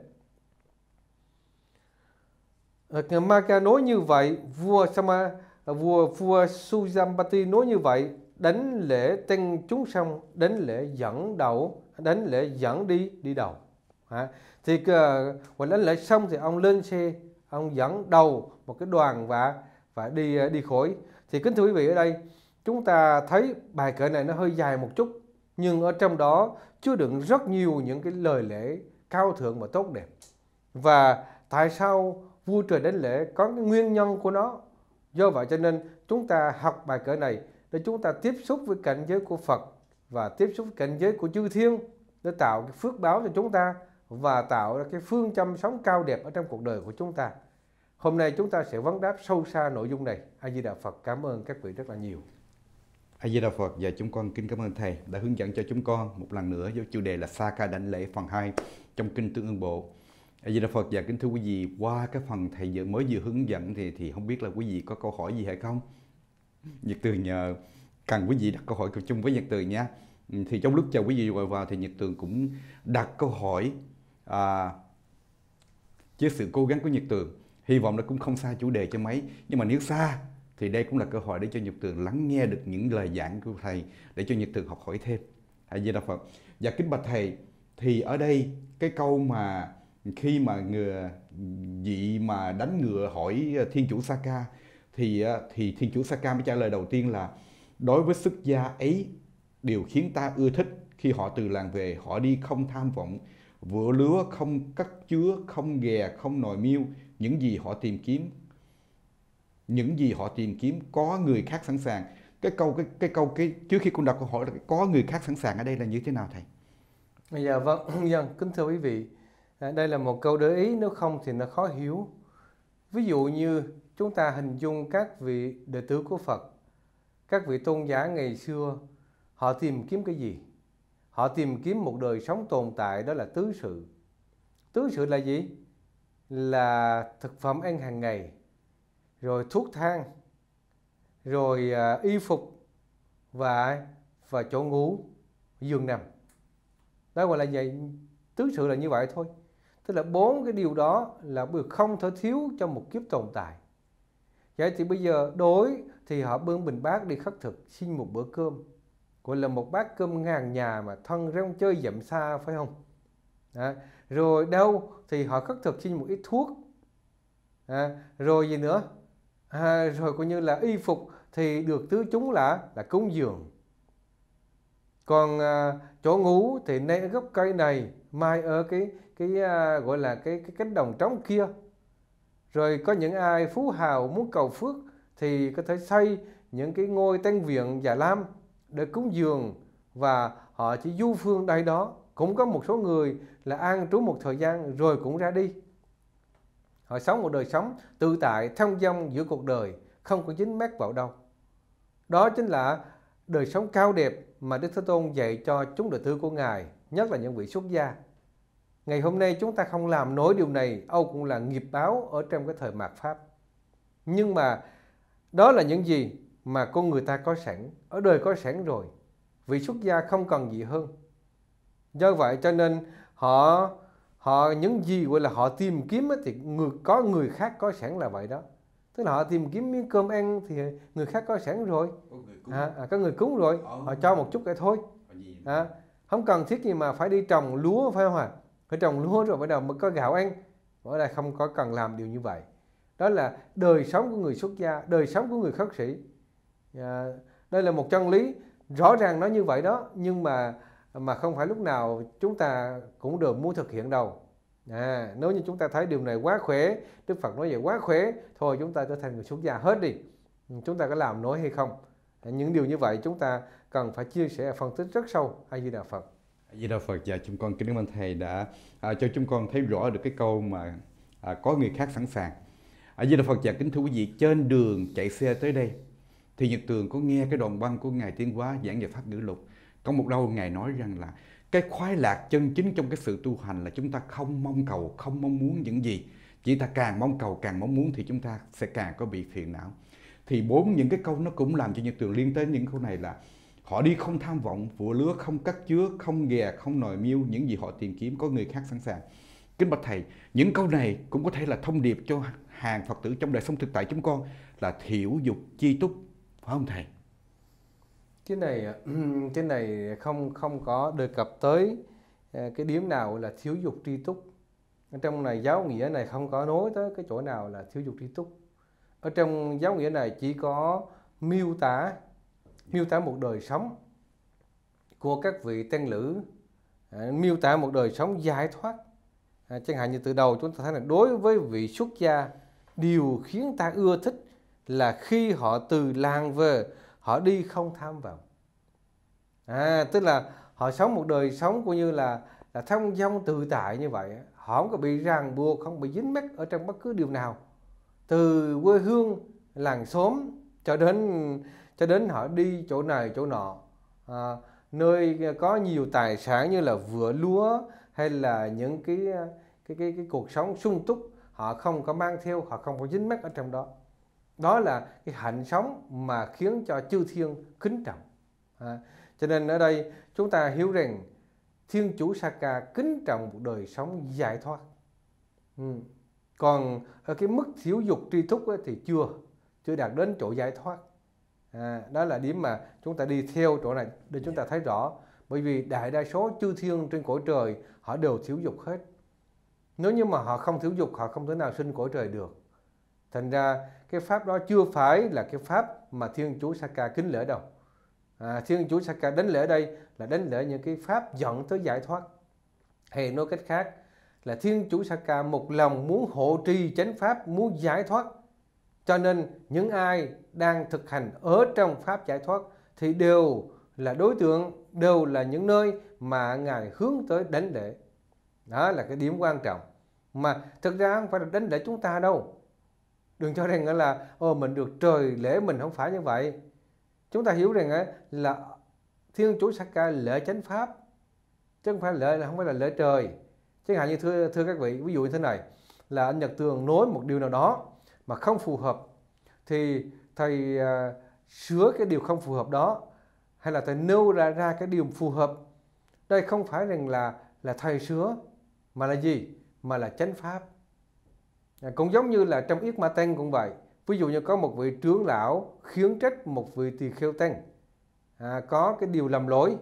Ờ, Maka nói như vậy, vua Sama, ờ, vua vua Sujambati nói như vậy, đánh lễ tên chúng xong, đánh lễ dẫn đầu, đánh lễ dẫn đi đi đầu. À, thì uh, đánh lễ xong thì ông lên xe, ông dẫn đầu một cái đoàn và và đi đi khỏi. Thì kính thưa quý vị ở đây, chúng ta thấy bài kệ này nó hơi dài một chút, nhưng ở trong đó chứa đựng rất nhiều những cái lời lễ cao thượng và tốt đẹp. Và tại sao vua trời đến lễ có cái nguyên nhân của nó do vậy cho nên chúng ta học bài cỡ này để chúng ta tiếp xúc với cảnh giới của Phật và tiếp xúc với cảnh giới của chư thiên để tạo cái phước báo cho chúng ta và tạo ra cái phương châm sống cao đẹp ở trong cuộc đời của chúng ta. Hôm nay chúng ta sẽ vấn đáp sâu xa nội dung này. A Di Đà Phật cảm ơn các vị rất là nhiều. A Di Đà Phật và dạ chúng con kính cảm ơn thầy đã hướng dẫn cho chúng con một lần nữa với chủ đề là Sa Ca Đảnh Lễ phần 2 trong kinh Tương Ương Bộ. A Di Đà Phật và kính thưa quý vị qua cái phần thầy vừa mới vừa hướng dẫn thì thì không biết là quý vị có câu hỏi gì hay không Nhật Tường nhờ cần quý vị đặt câu hỏi chung với Nhật Tường nha ừ, thì trong lúc chờ quý vị gọi vào thì Nhật Tường cũng đặt câu hỏi à, với sự cố gắng của Nhật Tường hy vọng nó cũng không xa chủ đề cho mấy nhưng mà nếu xa thì đây cũng là cơ hội để cho Nhật Tường lắng nghe được những lời giảng của thầy để cho Nhật Tường học hỏi thêm A Di Đà Phật và dạ kính bạch thầy thì ở đây cái câu mà khi mà người vị mà đánh ngựa hỏi ờ, thiên chủ Saka thì ờ, thì thiên chủ Saka mới trả lời đầu tiên là đối với sức gia ấy điều khiến ta ưa thích khi họ từ làng về họ đi không tham vọng vừa lúa không cắt chứa không ghè không nồi miêu những gì họ tìm kiếm những gì họ tìm kiếm có người khác sẵn sàng cái câu cái cái câu cái trước khi con đọc câu hỏi là có người khác sẵn sàng ở đây là như thế nào thầy dạ vâng [clears throat] vâng kính thưa quý vị À, đây là một câu để ý nếu không thì nó khó hiểu ví dụ như chúng ta hình dung các vị đệ tử của phật các vị tôn giả ngày xưa họ tìm kiếm cái gì họ tìm kiếm một đời sống tồn tại đó là tứ sự tứ sự là gì là thực phẩm ăn hàng ngày rồi thuốc thang rồi à, y phục và và chỗ ngủ giường nằm đó gọi là vậy tứ sự là như vậy thôi tức là bốn cái điều đó là điều không thể thiếu trong một kiếp tồn tại vậy thì bây giờ đối thì họ bưng bình bát đi khắc thực xin một bữa cơm gọi là một bát cơm ngàn nhà mà thân rong chơi dậm xa phải không à, rồi đâu thì họ khắc thực xin một ít thuốc à, rồi gì nữa à, rồi coi như là y phục thì được tứ chúng là là cúng dường còn à, chỗ ngủ thì nên gốc cây này mai ở cái cái à, gọi là cái cái cánh đồng trống kia rồi có những ai phú hào muốn cầu phước thì có thể xây những cái ngôi tên viện già lam để cúng dường và họ chỉ du phương đây đó cũng có một số người là an trú một thời gian rồi cũng ra đi họ sống một đời sống tự tại thông dong giữa cuộc đời không có dính mắc vào đâu đó chính là đời sống cao đẹp mà đức thế tôn dạy cho chúng đệ tử của ngài nhất là những vị xuất gia. Ngày hôm nay chúng ta không làm nổi điều này, Âu cũng là nghiệp báo ở trong cái thời mạt Pháp. Nhưng mà đó là những gì mà con người ta có sẵn, ở đời có sẵn rồi. Vị xuất gia không cần gì hơn. Do vậy cho nên họ họ những gì gọi là họ tìm kiếm thì người có người khác có sẵn là vậy đó tức là họ tìm kiếm miếng cơm ăn thì người khác có sẵn rồi có người cúng, à, à, có người cúng rồi ờ. họ cho một chút vậy thôi à, không cần thiết gì mà phải đi trồng lúa phải không ạ à? phải trồng lúa rồi bắt đầu mới có gạo ăn ở đây không có cần làm điều như vậy đó là đời sống của người xuất gia đời sống của người khất sĩ à, đây là một chân lý rõ ràng nó như vậy đó nhưng mà mà không phải lúc nào chúng ta cũng được muốn thực hiện đâu à, nếu như chúng ta thấy điều này quá khỏe đức phật nói vậy quá khỏe thôi chúng ta trở thành người xuất gia hết đi chúng ta có làm nổi hay không những điều như vậy chúng ta cần phải chia sẻ phân tích rất sâu a di đà phật a di đà phật và dạ, chúng con kính cảm thầy đã à, cho chúng con thấy rõ được cái câu mà à, có người khác sẵn sàng a di đà phật và dạ, kính thưa quý vị trên đường chạy xe tới đây thì nhật tường có nghe cái đoạn băng của ngài tiên hóa giảng về pháp ngữ lục có một đâu ngài nói rằng là cái khoái lạc chân chính trong cái sự tu hành là chúng ta không mong cầu không mong muốn những gì chỉ ta càng mong cầu càng mong muốn thì chúng ta sẽ càng có bị phiền não thì bốn những cái câu nó cũng làm cho nhật trường liên tới những câu này là họ đi không tham vọng vừa lứa không cắt chứa không ghè không nòi miêu những gì họ tìm kiếm có người khác sẵn sàng kính bạch thầy những câu này cũng có thể là thông điệp cho hàng phật tử trong đời sống thực tại chúng con là thiểu dục chi túc phải không thầy cái này [clears throat] cái này không không có đề cập tới à, cái điểm nào là thiếu dục tri túc trong này giáo nghĩa này không có nói tới cái chỗ nào là thiếu dục tri túc ở trong giáo nghĩa này chỉ có miêu tả miêu tả một đời sống của các vị tăng lữ à, miêu tả một đời sống giải thoát à, chẳng hạn như từ đầu chúng ta thấy là đối với vị xuất gia điều khiến ta ưa thích là khi họ từ làng về họ đi không tham vọng à, tức là họ sống một đời sống cũng như là là thông dong tự tại như vậy họ không có bị ràng buộc không bị dính mắc ở trong bất cứ điều nào từ quê hương làng xóm cho đến cho đến họ đi chỗ này chỗ nọ à, nơi có nhiều tài sản như là vựa lúa hay là những cái cái cái, cái cuộc sống sung túc họ không có mang theo họ không có dính mắc ở trong đó đó là cái hạnh sống mà khiến cho chư thiên kính trọng à, cho nên ở đây chúng ta hiểu rằng thiên chủ Saka kính trọng một đời sống giải thoát ừ còn ở ờ, cái mức thiếu dục tri thúc ấy, thì chưa chưa đạt đến chỗ giải thoát à, đó là điểm mà chúng ta đi theo chỗ này để chúng ta dạ. thấy rõ bởi vì đại đa số chư thiên trên cõi trời họ đều thiếu dục hết nếu như mà họ không thiếu dục họ không thể nào sinh cõi trời được thành ra cái pháp đó chưa phải là cái pháp mà thiên chúa Saka kính lễ đâu à, thiên chúa Saka đến lễ đây là đến lễ những cái pháp dẫn tới giải thoát hay nói cách khác là Thiên Chủ Saka một lòng muốn hộ trì chánh pháp, muốn giải thoát. Cho nên những ai đang thực hành ở trong pháp giải thoát thì đều là đối tượng, đều là những nơi mà Ngài hướng tới đánh lễ. Đó là cái điểm quan trọng. Mà thực ra không phải là đánh lễ chúng ta đâu. Đừng cho rằng là ô mình được trời lễ mình không phải như vậy. Chúng ta hiểu rằng là Thiên Chủ Saka lễ chánh pháp chứ không phải lễ là không phải là lễ trời chẳng hạn như thưa thưa các vị ví dụ như thế này là anh Nhật Tường nối một điều nào đó mà không phù hợp thì thầy à, sửa cái điều không phù hợp đó hay là thầy nêu ra ra cái điều phù hợp đây không phải rằng là là thầy sửa mà là gì mà là chánh pháp à, cũng giống như là trong yết ma tăng cũng vậy ví dụ như có một vị trưởng lão khiến trách một vị tỳ kheo tăng à, có cái điều làm lỗi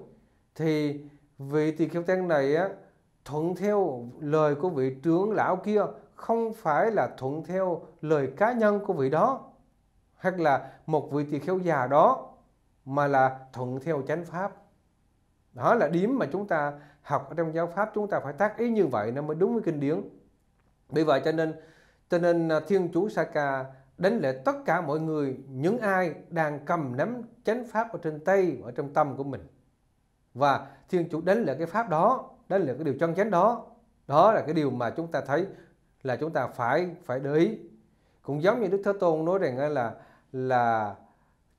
thì vị tỳ kheo tăng này á, thuận theo lời của vị trưởng lão kia không phải là thuận theo lời cá nhân của vị đó hoặc là một vị tỳ kheo già đó mà là thuận theo chánh pháp đó là điểm mà chúng ta học ở trong giáo pháp chúng ta phải tác ý như vậy nó mới đúng với kinh điển vì vậy cho nên cho nên à, thiên chủ Saka đánh lễ tất cả mọi người những ai đang cầm nắm chánh pháp ở trên tay ở trong tâm của mình và thiên chủ đánh lễ cái pháp đó đó là cái điều chân chánh đó đó là cái điều mà chúng ta thấy là chúng ta phải phải để ý cũng giống như đức thế tôn nói rằng là là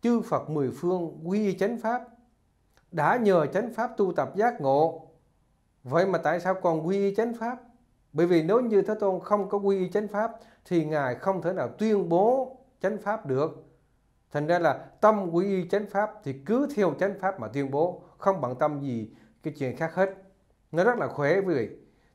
chư phật mười phương quy y chánh pháp đã nhờ chánh pháp tu tập giác ngộ vậy mà tại sao còn quy y chánh pháp bởi vì nếu như thế tôn không có quy y chánh pháp thì ngài không thể nào tuyên bố chánh pháp được thành ra là tâm quy y chánh pháp thì cứ theo chánh pháp mà tuyên bố không bằng tâm gì cái chuyện khác hết nó rất là khỏe quý vị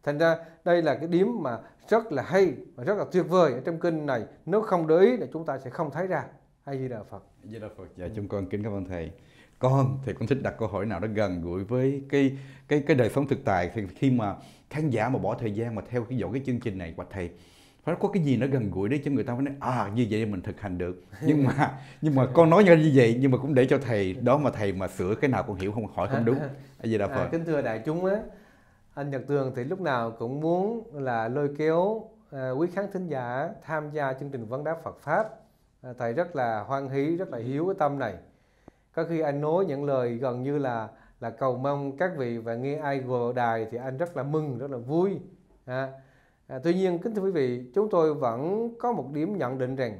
thành ra đây là cái điểm mà rất là hay và rất là tuyệt vời ở trong kinh này nếu không để ý là chúng ta sẽ không thấy ra hay gì đà phật di đà phật dạ ừ. chúng con kính cảm ơn thầy con thì con thích đặt câu hỏi nào đó gần gũi với cái cái cái đời sống thực tại thì khi mà khán giả mà bỏ thời gian mà theo cái dõi cái chương trình này của thầy phải có cái gì nó gần gũi đấy cho người ta mới nói à như vậy mình thực hành được [laughs] nhưng mà nhưng mà con nói như vậy nhưng mà cũng để cho thầy đó mà thầy mà sửa cái nào con hiểu không hỏi không đúng [laughs] à, gì đà phật à, kính thưa đại chúng á anh Nhật Tường thì lúc nào cũng muốn là lôi kéo ờ, quý khán thính giả tham gia chương trình vấn đáp Phật pháp ờ, thầy rất là hoan hỷ rất là hiếu cái tâm này có khi anh nói những lời gần như là là cầu mong các vị và nghe ai gồ đài thì anh rất là mừng rất là vui à, à tuy nhiên kính thưa quý vị chúng tôi vẫn có một điểm nhận định rằng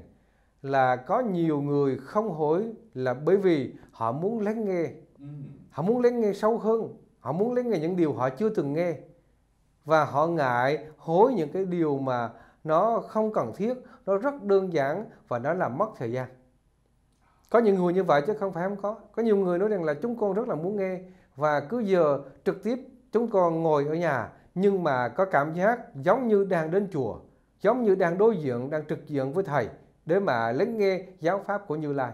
là có nhiều người không hối là bởi vì họ muốn lắng nghe ừ. họ muốn lắng nghe sâu hơn họ muốn lấy nghe những điều họ chưa từng nghe và họ ngại hối những cái điều mà nó không cần thiết nó rất đơn giản và nó làm mất thời gian có những người như vậy chứ không phải không có có nhiều người nói rằng là chúng con rất là muốn nghe và cứ giờ trực tiếp chúng con ngồi ở nhà nhưng mà có cảm giác giống như đang đến chùa giống như đang đối diện đang trực diện với thầy để mà lắng nghe giáo pháp của như lai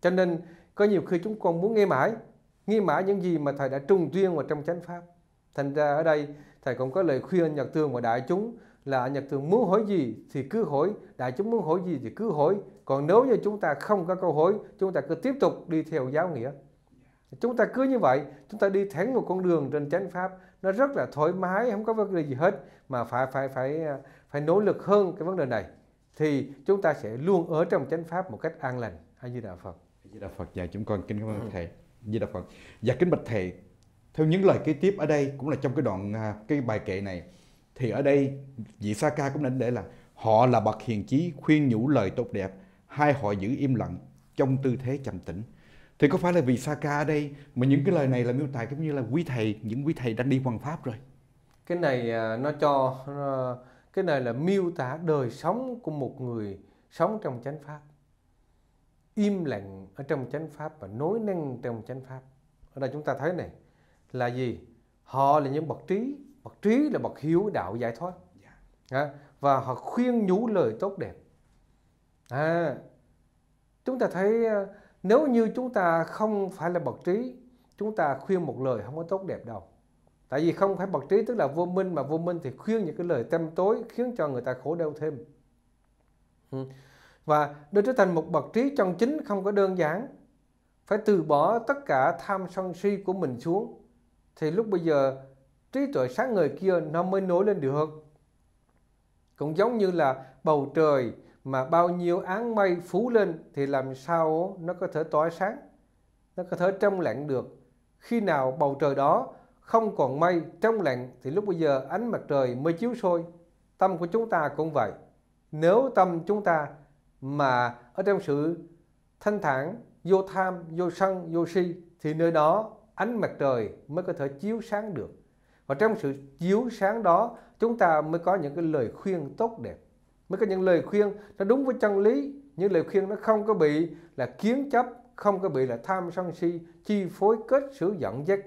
cho nên có nhiều khi chúng con muốn nghe mãi nghi mã những gì mà thầy đã trung tuyên vào trong chánh pháp thành ra ở đây thầy cũng có lời khuyên nhật tương và đại chúng là nhật tương muốn hỏi gì thì cứ hỏi đại chúng muốn hỏi gì thì cứ hỏi còn nếu như chúng ta không có câu hỏi chúng ta cứ tiếp tục đi theo giáo nghĩa chúng ta cứ như vậy chúng ta đi thẳng một con đường trên chánh pháp nó rất là thoải mái không có vấn đề gì hết mà phải phải phải phải nỗ lực hơn cái vấn đề này thì chúng ta sẽ luôn ở trong chánh pháp một cách an lành hay như đạo phật Như đạo phật dạ chúng con kính cảm ơn ừ. thầy Di Đà Phật và kính bạch thầy theo những lời kế tiếp ở đây cũng là trong cái đoạn à, cái bài kệ này thì ở đây vị sa ca cũng đánh để là họ là bậc hiền chí khuyên nhủ lời tốt đẹp hai họ giữ im lặng trong tư thế trầm tĩnh thì có phải là vì sa ca ở đây mà những cái lời này là miêu tả giống như là quý thầy những quý thầy đang đi quan pháp rồi cái này à, nó cho cái này là miêu tả đời sống của một người sống trong chánh pháp im lặng ở trong chánh pháp và nối năng trong chánh pháp ở đây chúng ta thấy này là gì họ là những bậc trí bậc trí là bậc hiếu đạo giải thoát dạ. à, và họ khuyên nhủ lời tốt đẹp à, chúng ta thấy à, nếu như chúng ta không phải là bậc trí chúng ta khuyên một lời không có tốt đẹp đâu tại vì không phải bậc trí tức là vô minh mà vô minh thì khuyên những cái lời tâm tối khiến cho người ta khổ đau thêm ừ và đưa trở thành một bậc trí chân chính không có đơn giản phải từ bỏ tất cả tham sân si của mình xuống thì lúc bây giờ trí tuệ sáng người kia nó mới nối lên được cũng giống như là bầu trời mà bao nhiêu áng mây phú lên thì làm sao nó có thể tỏa sáng nó có thể trong lặng được khi nào bầu trời đó không còn mây trong lặng thì lúc bây giờ ánh mặt trời mới chiếu sôi tâm của chúng ta cũng vậy nếu tâm chúng ta mà ở trong sự thanh thản vô tham vô sân vô si thì nơi đó ánh mặt trời mới có thể chiếu sáng được và trong sự chiếu sáng đó chúng ta mới có những cái lời khuyên tốt đẹp mới có những lời khuyên nó đúng với chân lý những lời khuyên nó không có bị là kiến chấp không có bị là tham sân si chi phối kết sử dẫn dắt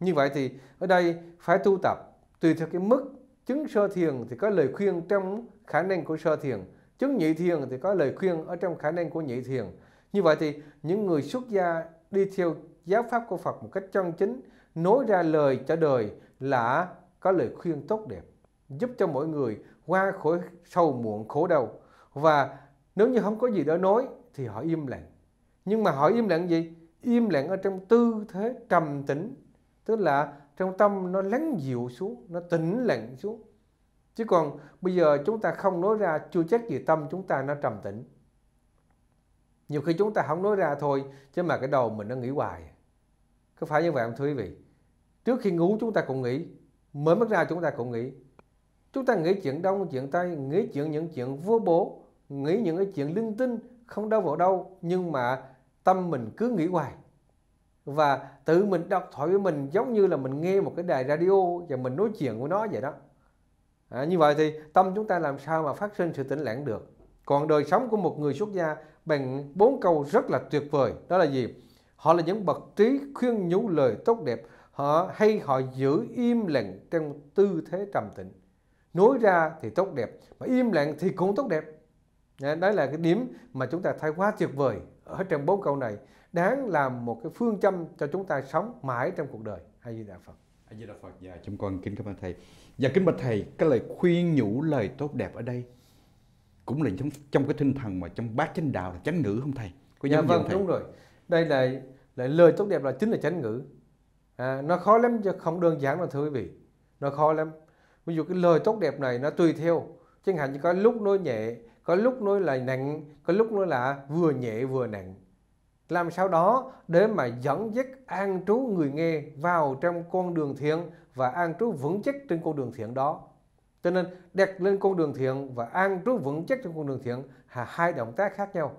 như vậy thì ở đây phải tu tập tùy theo cái mức chứng sơ thiền thì có lời khuyên trong khả năng của sơ thiền Chứng nhị thiền thì có lời khuyên ở trong khả năng của nhị thiền. Như vậy thì những người xuất gia đi theo giáo pháp của Phật một cách chân chính, nối ra lời cho đời là có lời khuyên tốt đẹp, giúp cho mỗi người qua khỏi sâu muộn khổ đau. Và nếu như không có gì đó nói thì họ im lặng. Nhưng mà họ im lặng gì? Im lặng ở trong tư thế trầm tĩnh, tức là trong tâm nó lắng dịu xuống, nó tĩnh lặng xuống chứ còn bây giờ chúng ta không nói ra chưa chắc gì tâm chúng ta nó trầm tĩnh nhiều khi chúng ta không nói ra thôi chứ mà cái đầu mình nó nghĩ hoài có phải như vậy không thưa quý vị trước khi ngủ chúng ta cũng nghĩ mới mất ra chúng ta cũng nghĩ chúng ta nghĩ chuyện đông chuyện tây nghĩ chuyện những chuyện vô bố, nghĩ những cái chuyện linh tinh không đâu vào đâu nhưng mà tâm mình cứ nghĩ hoài và tự mình đọc thoại với mình giống như là mình nghe một cái đài radio và mình nói chuyện với nó vậy đó à, như vậy thì tâm chúng ta làm sao mà phát sinh sự tĩnh lặng được còn đời sống của một người xuất gia bằng bốn câu rất là tuyệt vời đó là gì họ là những bậc trí khuyên nhủ lời tốt đẹp họ hay họ giữ im lặng trong tư thế trầm tĩnh nói ra thì tốt đẹp mà im lặng thì cũng tốt đẹp đấy là cái điểm mà chúng ta thấy quá tuyệt vời ở trong bốn câu này đáng làm một cái phương châm cho chúng ta sống mãi trong cuộc đời hay gì đạo phật A Di Đà Phật và dạ, chúng con kính cảm ơn thầy. và dạ, kính bạch thầy, cái lời khuyên nhủ lời tốt đẹp ở đây cũng là trong trong cái tinh thần mà trong bát chánh đạo là chánh ngữ không thầy? Có dạ vâng thầy? đúng rồi. Đây là, là lời tốt đẹp là chính là chánh ngữ. À, nó khó lắm chứ không đơn giản đâu thưa quý vị. Nó khó lắm. Ví dụ cái lời tốt đẹp này nó tùy theo chẳng hạn như có lúc nói nhẹ, có lúc nói là nặng, có lúc nói là vừa nhẹ vừa nặng làm sao đó để mà dẫn dắt an trú người nghe vào trong con đường thiện và an trú vững chắc trên con đường thiện đó. Cho nên đặt lên con đường thiện và an trú vững chắc trên con đường thiện là hai động tác khác nhau.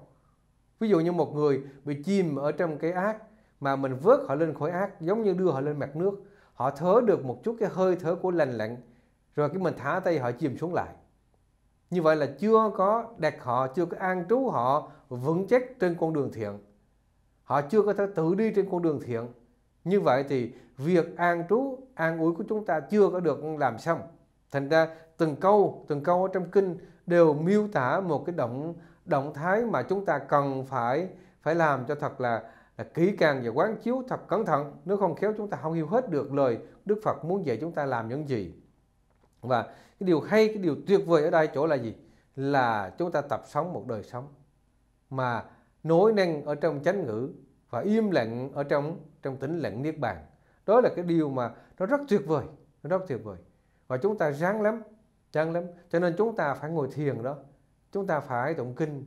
Ví dụ như một người bị chìm ở trong cái ác mà mình vớt họ lên khỏi ác giống như đưa họ lên mặt nước. Họ thở được một chút cái hơi thở của lành lặn, rồi cái mình thả tay họ chìm xuống lại. Như vậy là chưa có đặt họ, chưa có an trú họ vững chắc trên con đường thiện họ chưa có thể tự đi trên con đường thiện như vậy thì việc an trú an ủi của chúng ta chưa có được làm xong thành ra từng câu từng câu ở trong kinh đều miêu tả một cái động động thái mà chúng ta cần phải phải làm cho thật là, là kỹ càng và quán chiếu thật cẩn thận nếu không khéo chúng ta không hiểu hết được lời Đức Phật muốn dạy chúng ta làm những gì và cái điều hay cái điều tuyệt vời ở đây chỗ là gì là chúng ta tập sống một đời sống mà nối năng ở trong chánh ngữ và im lặng ở trong trong tĩnh lặng niết bàn đó là cái điều mà nó rất tuyệt vời nó rất tuyệt vời và chúng ta ráng lắm ráng lắm cho nên chúng ta phải ngồi thiền đó chúng ta phải tụng kinh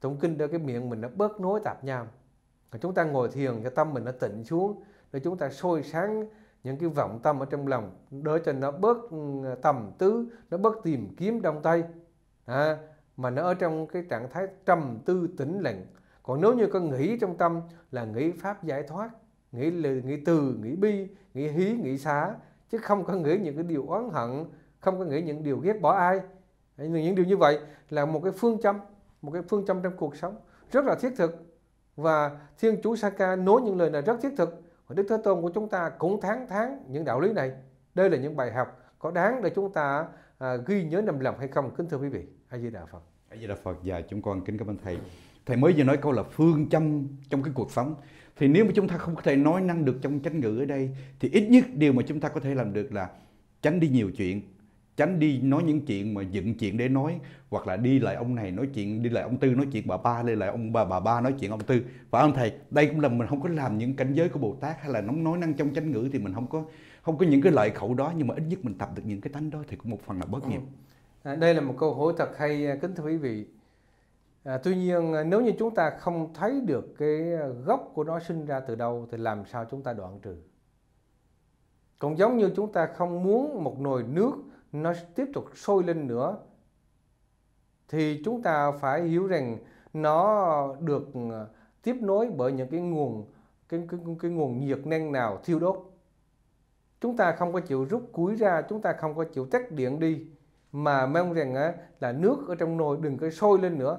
tụng kinh để cái miệng mình nó bớt nối tạp nham và chúng ta ngồi thiền cho tâm mình nó tịnh xuống để chúng ta sôi sáng những cái vọng tâm ở trong lòng để cho nó bớt ừ, tầm tứ nó bớt tìm kiếm đông tây à, mà nó ở trong cái trạng thái trầm tư tĩnh lặng còn nếu như con nghĩ trong tâm là nghĩ pháp giải thoát nghĩ lời nghĩ từ nghĩ bi nghĩ hí nghĩ xá chứ không có nghĩ những cái điều oán hận không có nghĩ những điều ghét bỏ ai những điều như vậy là một cái phương châm một cái phương châm trong cuộc sống rất là thiết thực và thiên chúa Saka nói những lời này rất thiết thực và đức thế tôn của chúng ta cũng tháng tháng những đạo lý này đây là những bài học có đáng để chúng ta à, ghi nhớ nằm lòng hay không kính thưa quý vị a di đà phật a di đà phật và dạ, chúng con kính cảm ơn thầy thầy mới vừa nói câu là phương châm trong cái cuộc sống thì nếu mà chúng ta không có thể nói năng được trong chánh ngữ ở đây thì ít nhất điều mà chúng ta có thể làm được là tránh đi nhiều chuyện tránh đi nói những chuyện mà dựng chuyện để nói hoặc là đi lại ông này nói chuyện đi lại ông tư nói chuyện bà ba đi lại ông bà bà ba nói chuyện ông tư và ông thầy đây cũng là mình không có làm những cảnh giới của bồ tát hay là nóng nói năng trong chánh ngữ thì mình không có không có những cái lợi khẩu đó nhưng mà ít nhất mình tập được những cái tánh đó thì cũng một phần là bất ừ. nghiệp à, đây là một câu hỏi thật hay à, kính thưa quý vị À, tuy nhiên à, nếu như chúng ta không thấy được cái à, gốc của nó sinh ra từ đâu thì làm sao chúng ta đoạn trừ. Cũng giống như chúng ta không muốn một nồi nước nó tiếp tục sôi lên nữa thì chúng ta phải hiểu rằng nó được à, tiếp nối bởi những cái nguồn cái, cái, cái nguồn nhiệt năng nào thiêu đốt chúng ta không có chịu rút cuối ra chúng ta không có chịu tách điện đi mà mong rằng là nước ở trong nồi đừng có sôi lên nữa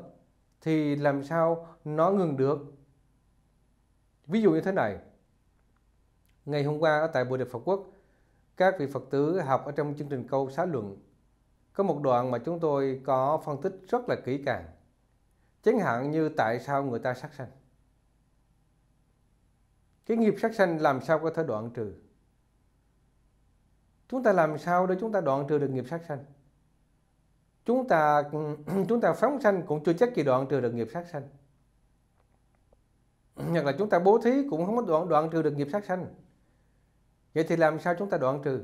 thì làm sao nó ngừng được ví dụ như thế này ngày hôm qua ở tại Bồ Đề Phật Quốc các vị Phật tử học ở trong chương trình câu xá luận có một đoạn mà chúng tôi có phân tích rất là kỹ càng chẳng hạn như tại sao người ta sát sanh cái nghiệp sát sanh làm sao có thể đoạn trừ chúng ta làm sao để chúng ta đoạn trừ được nghiệp sát sanh chúng ta [clears throat] chúng ta phóng sanh cũng chưa chắc kỳ đoạn trừ được nghiệp sát sanh [clears throat] hoặc là chúng ta bố thí cũng không có đoạn đoạn trừ được nghiệp sát sanh vậy thì làm sao chúng ta đoạn trừ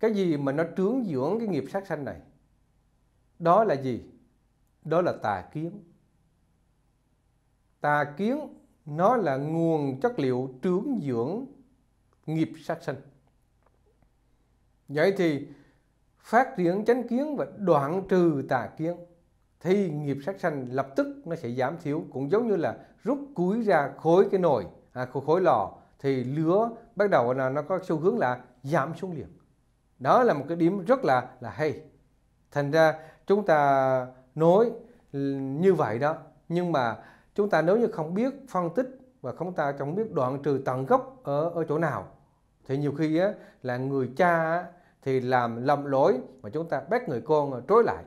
cái gì mà nó trướng dưỡng cái nghiệp sát sanh này đó là gì đó là tà kiến tà kiến nó là nguồn chất liệu trướng dưỡng nghiệp sát sanh vậy thì phát triển chánh kiến và đoạn trừ tà kiến thì nghiệp sát sanh lập tức nó sẽ giảm thiểu cũng giống như là rút củi ra khối cái nồi à, khối, khối lò thì lửa bắt đầu là nó có xu hướng là giảm xuống liền đó là một cái điểm rất là là hay thành ra chúng ta nói như vậy đó nhưng mà chúng ta nếu như không biết phân tích và không ta chẳng biết đoạn trừ tận gốc ở ở chỗ nào thì nhiều khi á, là người cha á, thì làm lầm lỗi mà chúng ta bắt người con trối lại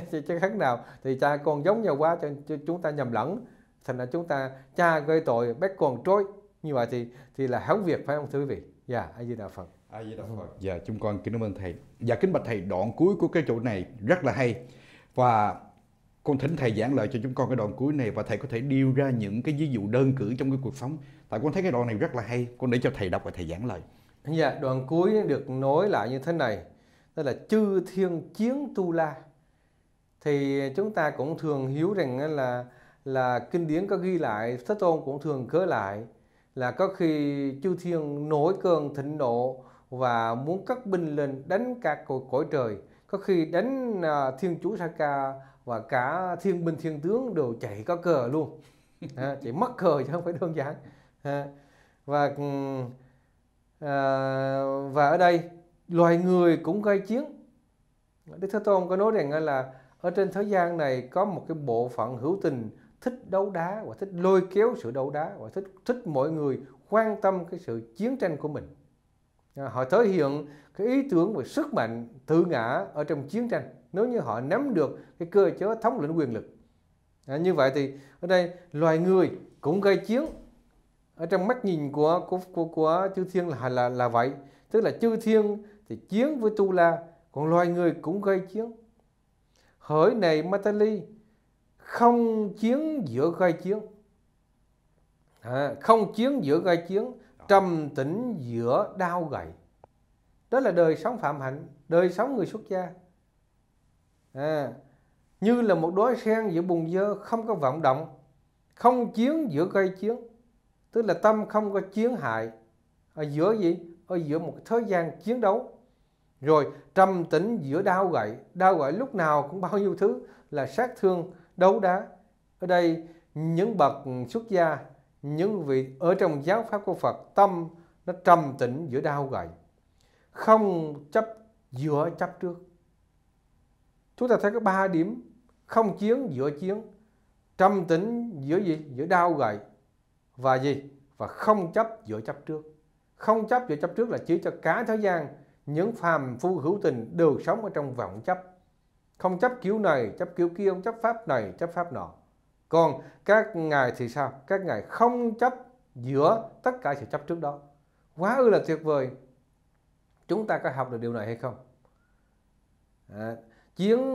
[laughs] chứ khác nào thì cha con giống nhau quá cho chúng ta nhầm lẫn thành ra chúng ta cha gây tội bắt con trối như vậy thì thì là hỏng việc phải không thưa quý vị dạ ai di đà phật Ai di đà phật dạ chúng con kính cảm ơn thầy dạ kính bạch thầy đoạn cuối của cái chỗ này rất là hay và con thỉnh thầy giảng lời cho chúng con cái đoạn cuối này và thầy có thể điêu ra những cái ví dụ đơn cử trong cái cuộc sống tại con thấy cái đoạn này rất là hay con để cho thầy đọc và thầy giảng lời Dạ, đoạn cuối được nối lại như thế này, tức là chư thiên chiến tu la. Thì chúng ta cũng thường hiểu rằng là là kinh điển có ghi lại, thất Tôn cũng thường cớ lại là có khi chư thiên nổi cơn thịnh nộ và muốn cất binh lên đánh cả cội cõi trời, có khi đánh à, thiên chúa Sa Ca và cả thiên binh thiên tướng đều chạy có cờ luôn. À, [laughs] chạy mất cờ chứ không phải đơn giản. và à, và ở đây loài người cũng gây chiến Đức Thế Tôn có nói rằng là ở trên thế gian này có một cái bộ phận hữu tình thích đấu đá và thích lôi kéo sự đấu đá và thích thích mọi người quan tâm cái sự chiến tranh của mình ờ, họ thể hiện cái ý tưởng về sức mạnh tự ngã ở trong chiến tranh nếu như họ nắm được cái cơ chế thống lĩnh quyền lực à, như vậy thì ở đây loài người cũng gây chiến ở trong mắt nhìn của của của, của chư thiên là là là vậy tức là chư thiên thì chiến với tu la còn loài người cũng gây chiến hỡi này matali không chiến giữa gây chiến à, không chiến giữa gây chiến trầm tĩnh giữa đau gậy đó là đời sống phạm hạnh đời sống người xuất gia à, như là một đóa sen giữa bùn dơ không có vọng động không chiến giữa gây chiến tức là tâm không có chiến hại ở giữa gì ở giữa một thời gian chiến đấu rồi trầm tĩnh giữa đau gậy đau gậy lúc nào cũng bao nhiêu thứ là sát thương đấu đá ở đây những bậc xuất gia những vị ở trong giáo pháp của Phật tâm nó trầm tĩnh giữa đau gậy không chấp giữa chấp trước chúng ta thấy có ba điểm không chiến giữa chiến trầm tĩnh giữa gì giữa đau gậy và gì và không chấp giữa chấp trước không chấp giữa chấp trước là chỉ cho cả thế gian những phàm phu hữu tình đều sống ở trong vọng chấp không chấp kiểu này chấp kiểu kia không chấp pháp này chấp pháp nọ còn các ngài thì sao các ngài không chấp giữa tất cả sự chấp trước đó quá ư là tuyệt vời chúng ta có học được điều này hay không à, chiến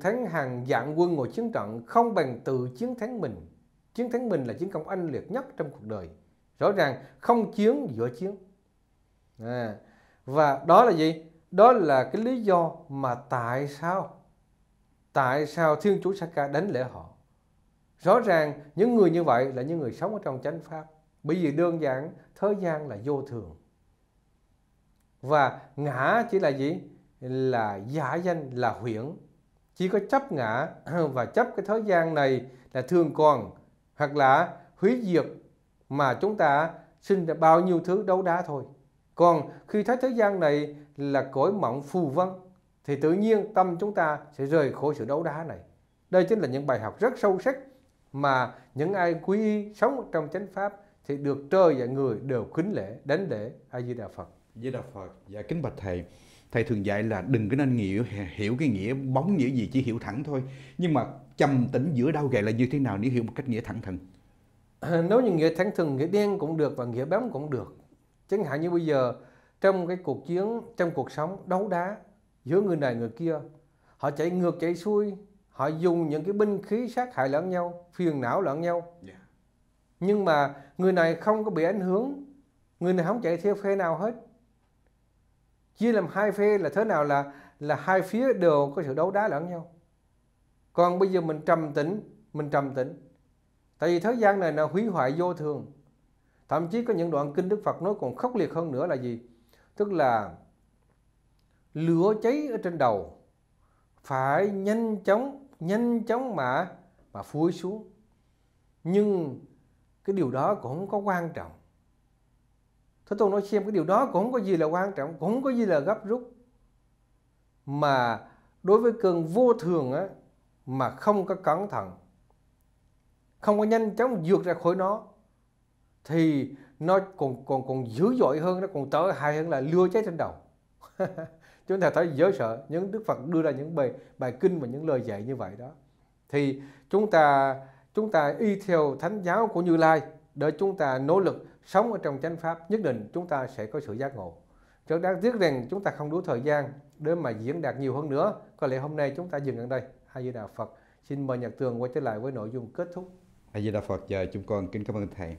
thắng hàng dạng quân ngồi chiến trận không bằng tự chiến thắng mình chiến thắng mình là chiến công anh liệt nhất trong cuộc đời rõ ràng không chiến giữa chiến à, và đó là gì đó là cái lý do mà tại sao tại sao thiên chúa Saka đánh lễ họ rõ ràng những người như vậy là những người sống ở trong chánh pháp bởi vì đơn giản thời gian là vô thường và ngã chỉ là gì là giả danh là huyễn chỉ có chấp ngã [clears throat] và chấp cái thời gian này là thường còn hoặc là hủy diệt mà chúng ta sinh bao nhiêu thứ đấu đá thôi. Còn khi thấy thế gian này là cõi mộng phù vân thì tự nhiên tâm chúng ta sẽ rời khỏi sự đấu đá này. Đây chính là những bài học rất sâu sắc mà những ai quý y sống trong chánh pháp thì được trời và người đều kính lễ, đánh lễ A Di Đà Phật. Di Đà Phật và dạ, kính bạch thầy thầy thường dạy là đừng có nên hiểu, hiểu cái nghĩa bóng nghĩa gì chỉ hiểu thẳng thôi nhưng mà trầm tĩnh giữa đau gậy là như thế nào nếu hiểu một cách nghĩa thẳng thừng à, nếu như nghĩa thẳng thừng nghĩa đen cũng được và nghĩa bám cũng được chẳng hạn như bây giờ trong cái cuộc chiến trong cuộc sống đấu đá giữa người này người kia họ chạy ngược chạy xuôi họ dùng những cái binh khí sát hại lẫn nhau phiền não lẫn nhau yeah. Dạ. nhưng mà người này không có bị ảnh hưởng người này không chạy theo phe nào hết chia làm hai phe là thế nào là là hai phía đều có sự đấu đá lẫn nhau còn bây giờ mình trầm tĩnh mình trầm tĩnh tại vì thế gian này là hủy hoại vô thường thậm chí có những đoạn kinh đức phật nói còn khốc liệt hơn nữa là gì tức là lửa cháy ở trên đầu phải nhanh chóng nhanh chóng mà mà phúi xuống nhưng cái điều đó cũng không có quan trọng Thế tôi nói xem cái điều đó cũng không có gì là quan trọng, cũng không có gì là gấp rút. Mà đối với cơn vô thường á, mà không có cẩn thận, không có nhanh chóng vượt ra khỏi nó, thì nó còn còn còn dữ dội hơn, nó còn tớ hại hơn là lừa cháy trên đầu. [laughs] Chúng ta thấy dễ sợ, những Đức Phật đưa ra những bài bài kinh và những lời dạy như vậy đó. Thì chúng ta chúng ta y theo thánh giáo của Như Lai để chúng ta nỗ lực sống ở trong chánh pháp nhất định chúng ta sẽ có sự giác ngộ chúng ta tiếc rằng chúng ta không đủ thời gian để mà diễn đạt nhiều hơn nữa có lẽ hôm nay chúng ta dừng ở đây a di đà phật xin mời nhật tường quay trở lại với nội dung kết thúc a di đà phật và chúng con kính cảm ơn thầy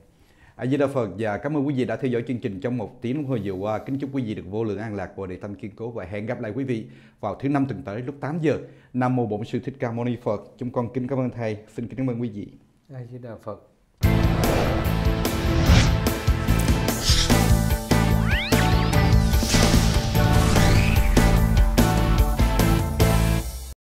a di đà phật và cảm ơn quý vị đã theo dõi chương trình trong một tiếng đồng hồ vừa qua kính chúc quý vị được vô lượng an lạc bồ đề tâm kiên cố và hẹn gặp lại quý vị vào thứ năm tuần tới lúc 8 giờ nam mô bổn sư thích ca mâu ni phật chúng con kính cảm ơn thầy xin kính cảm ơn quý vị a di đà phật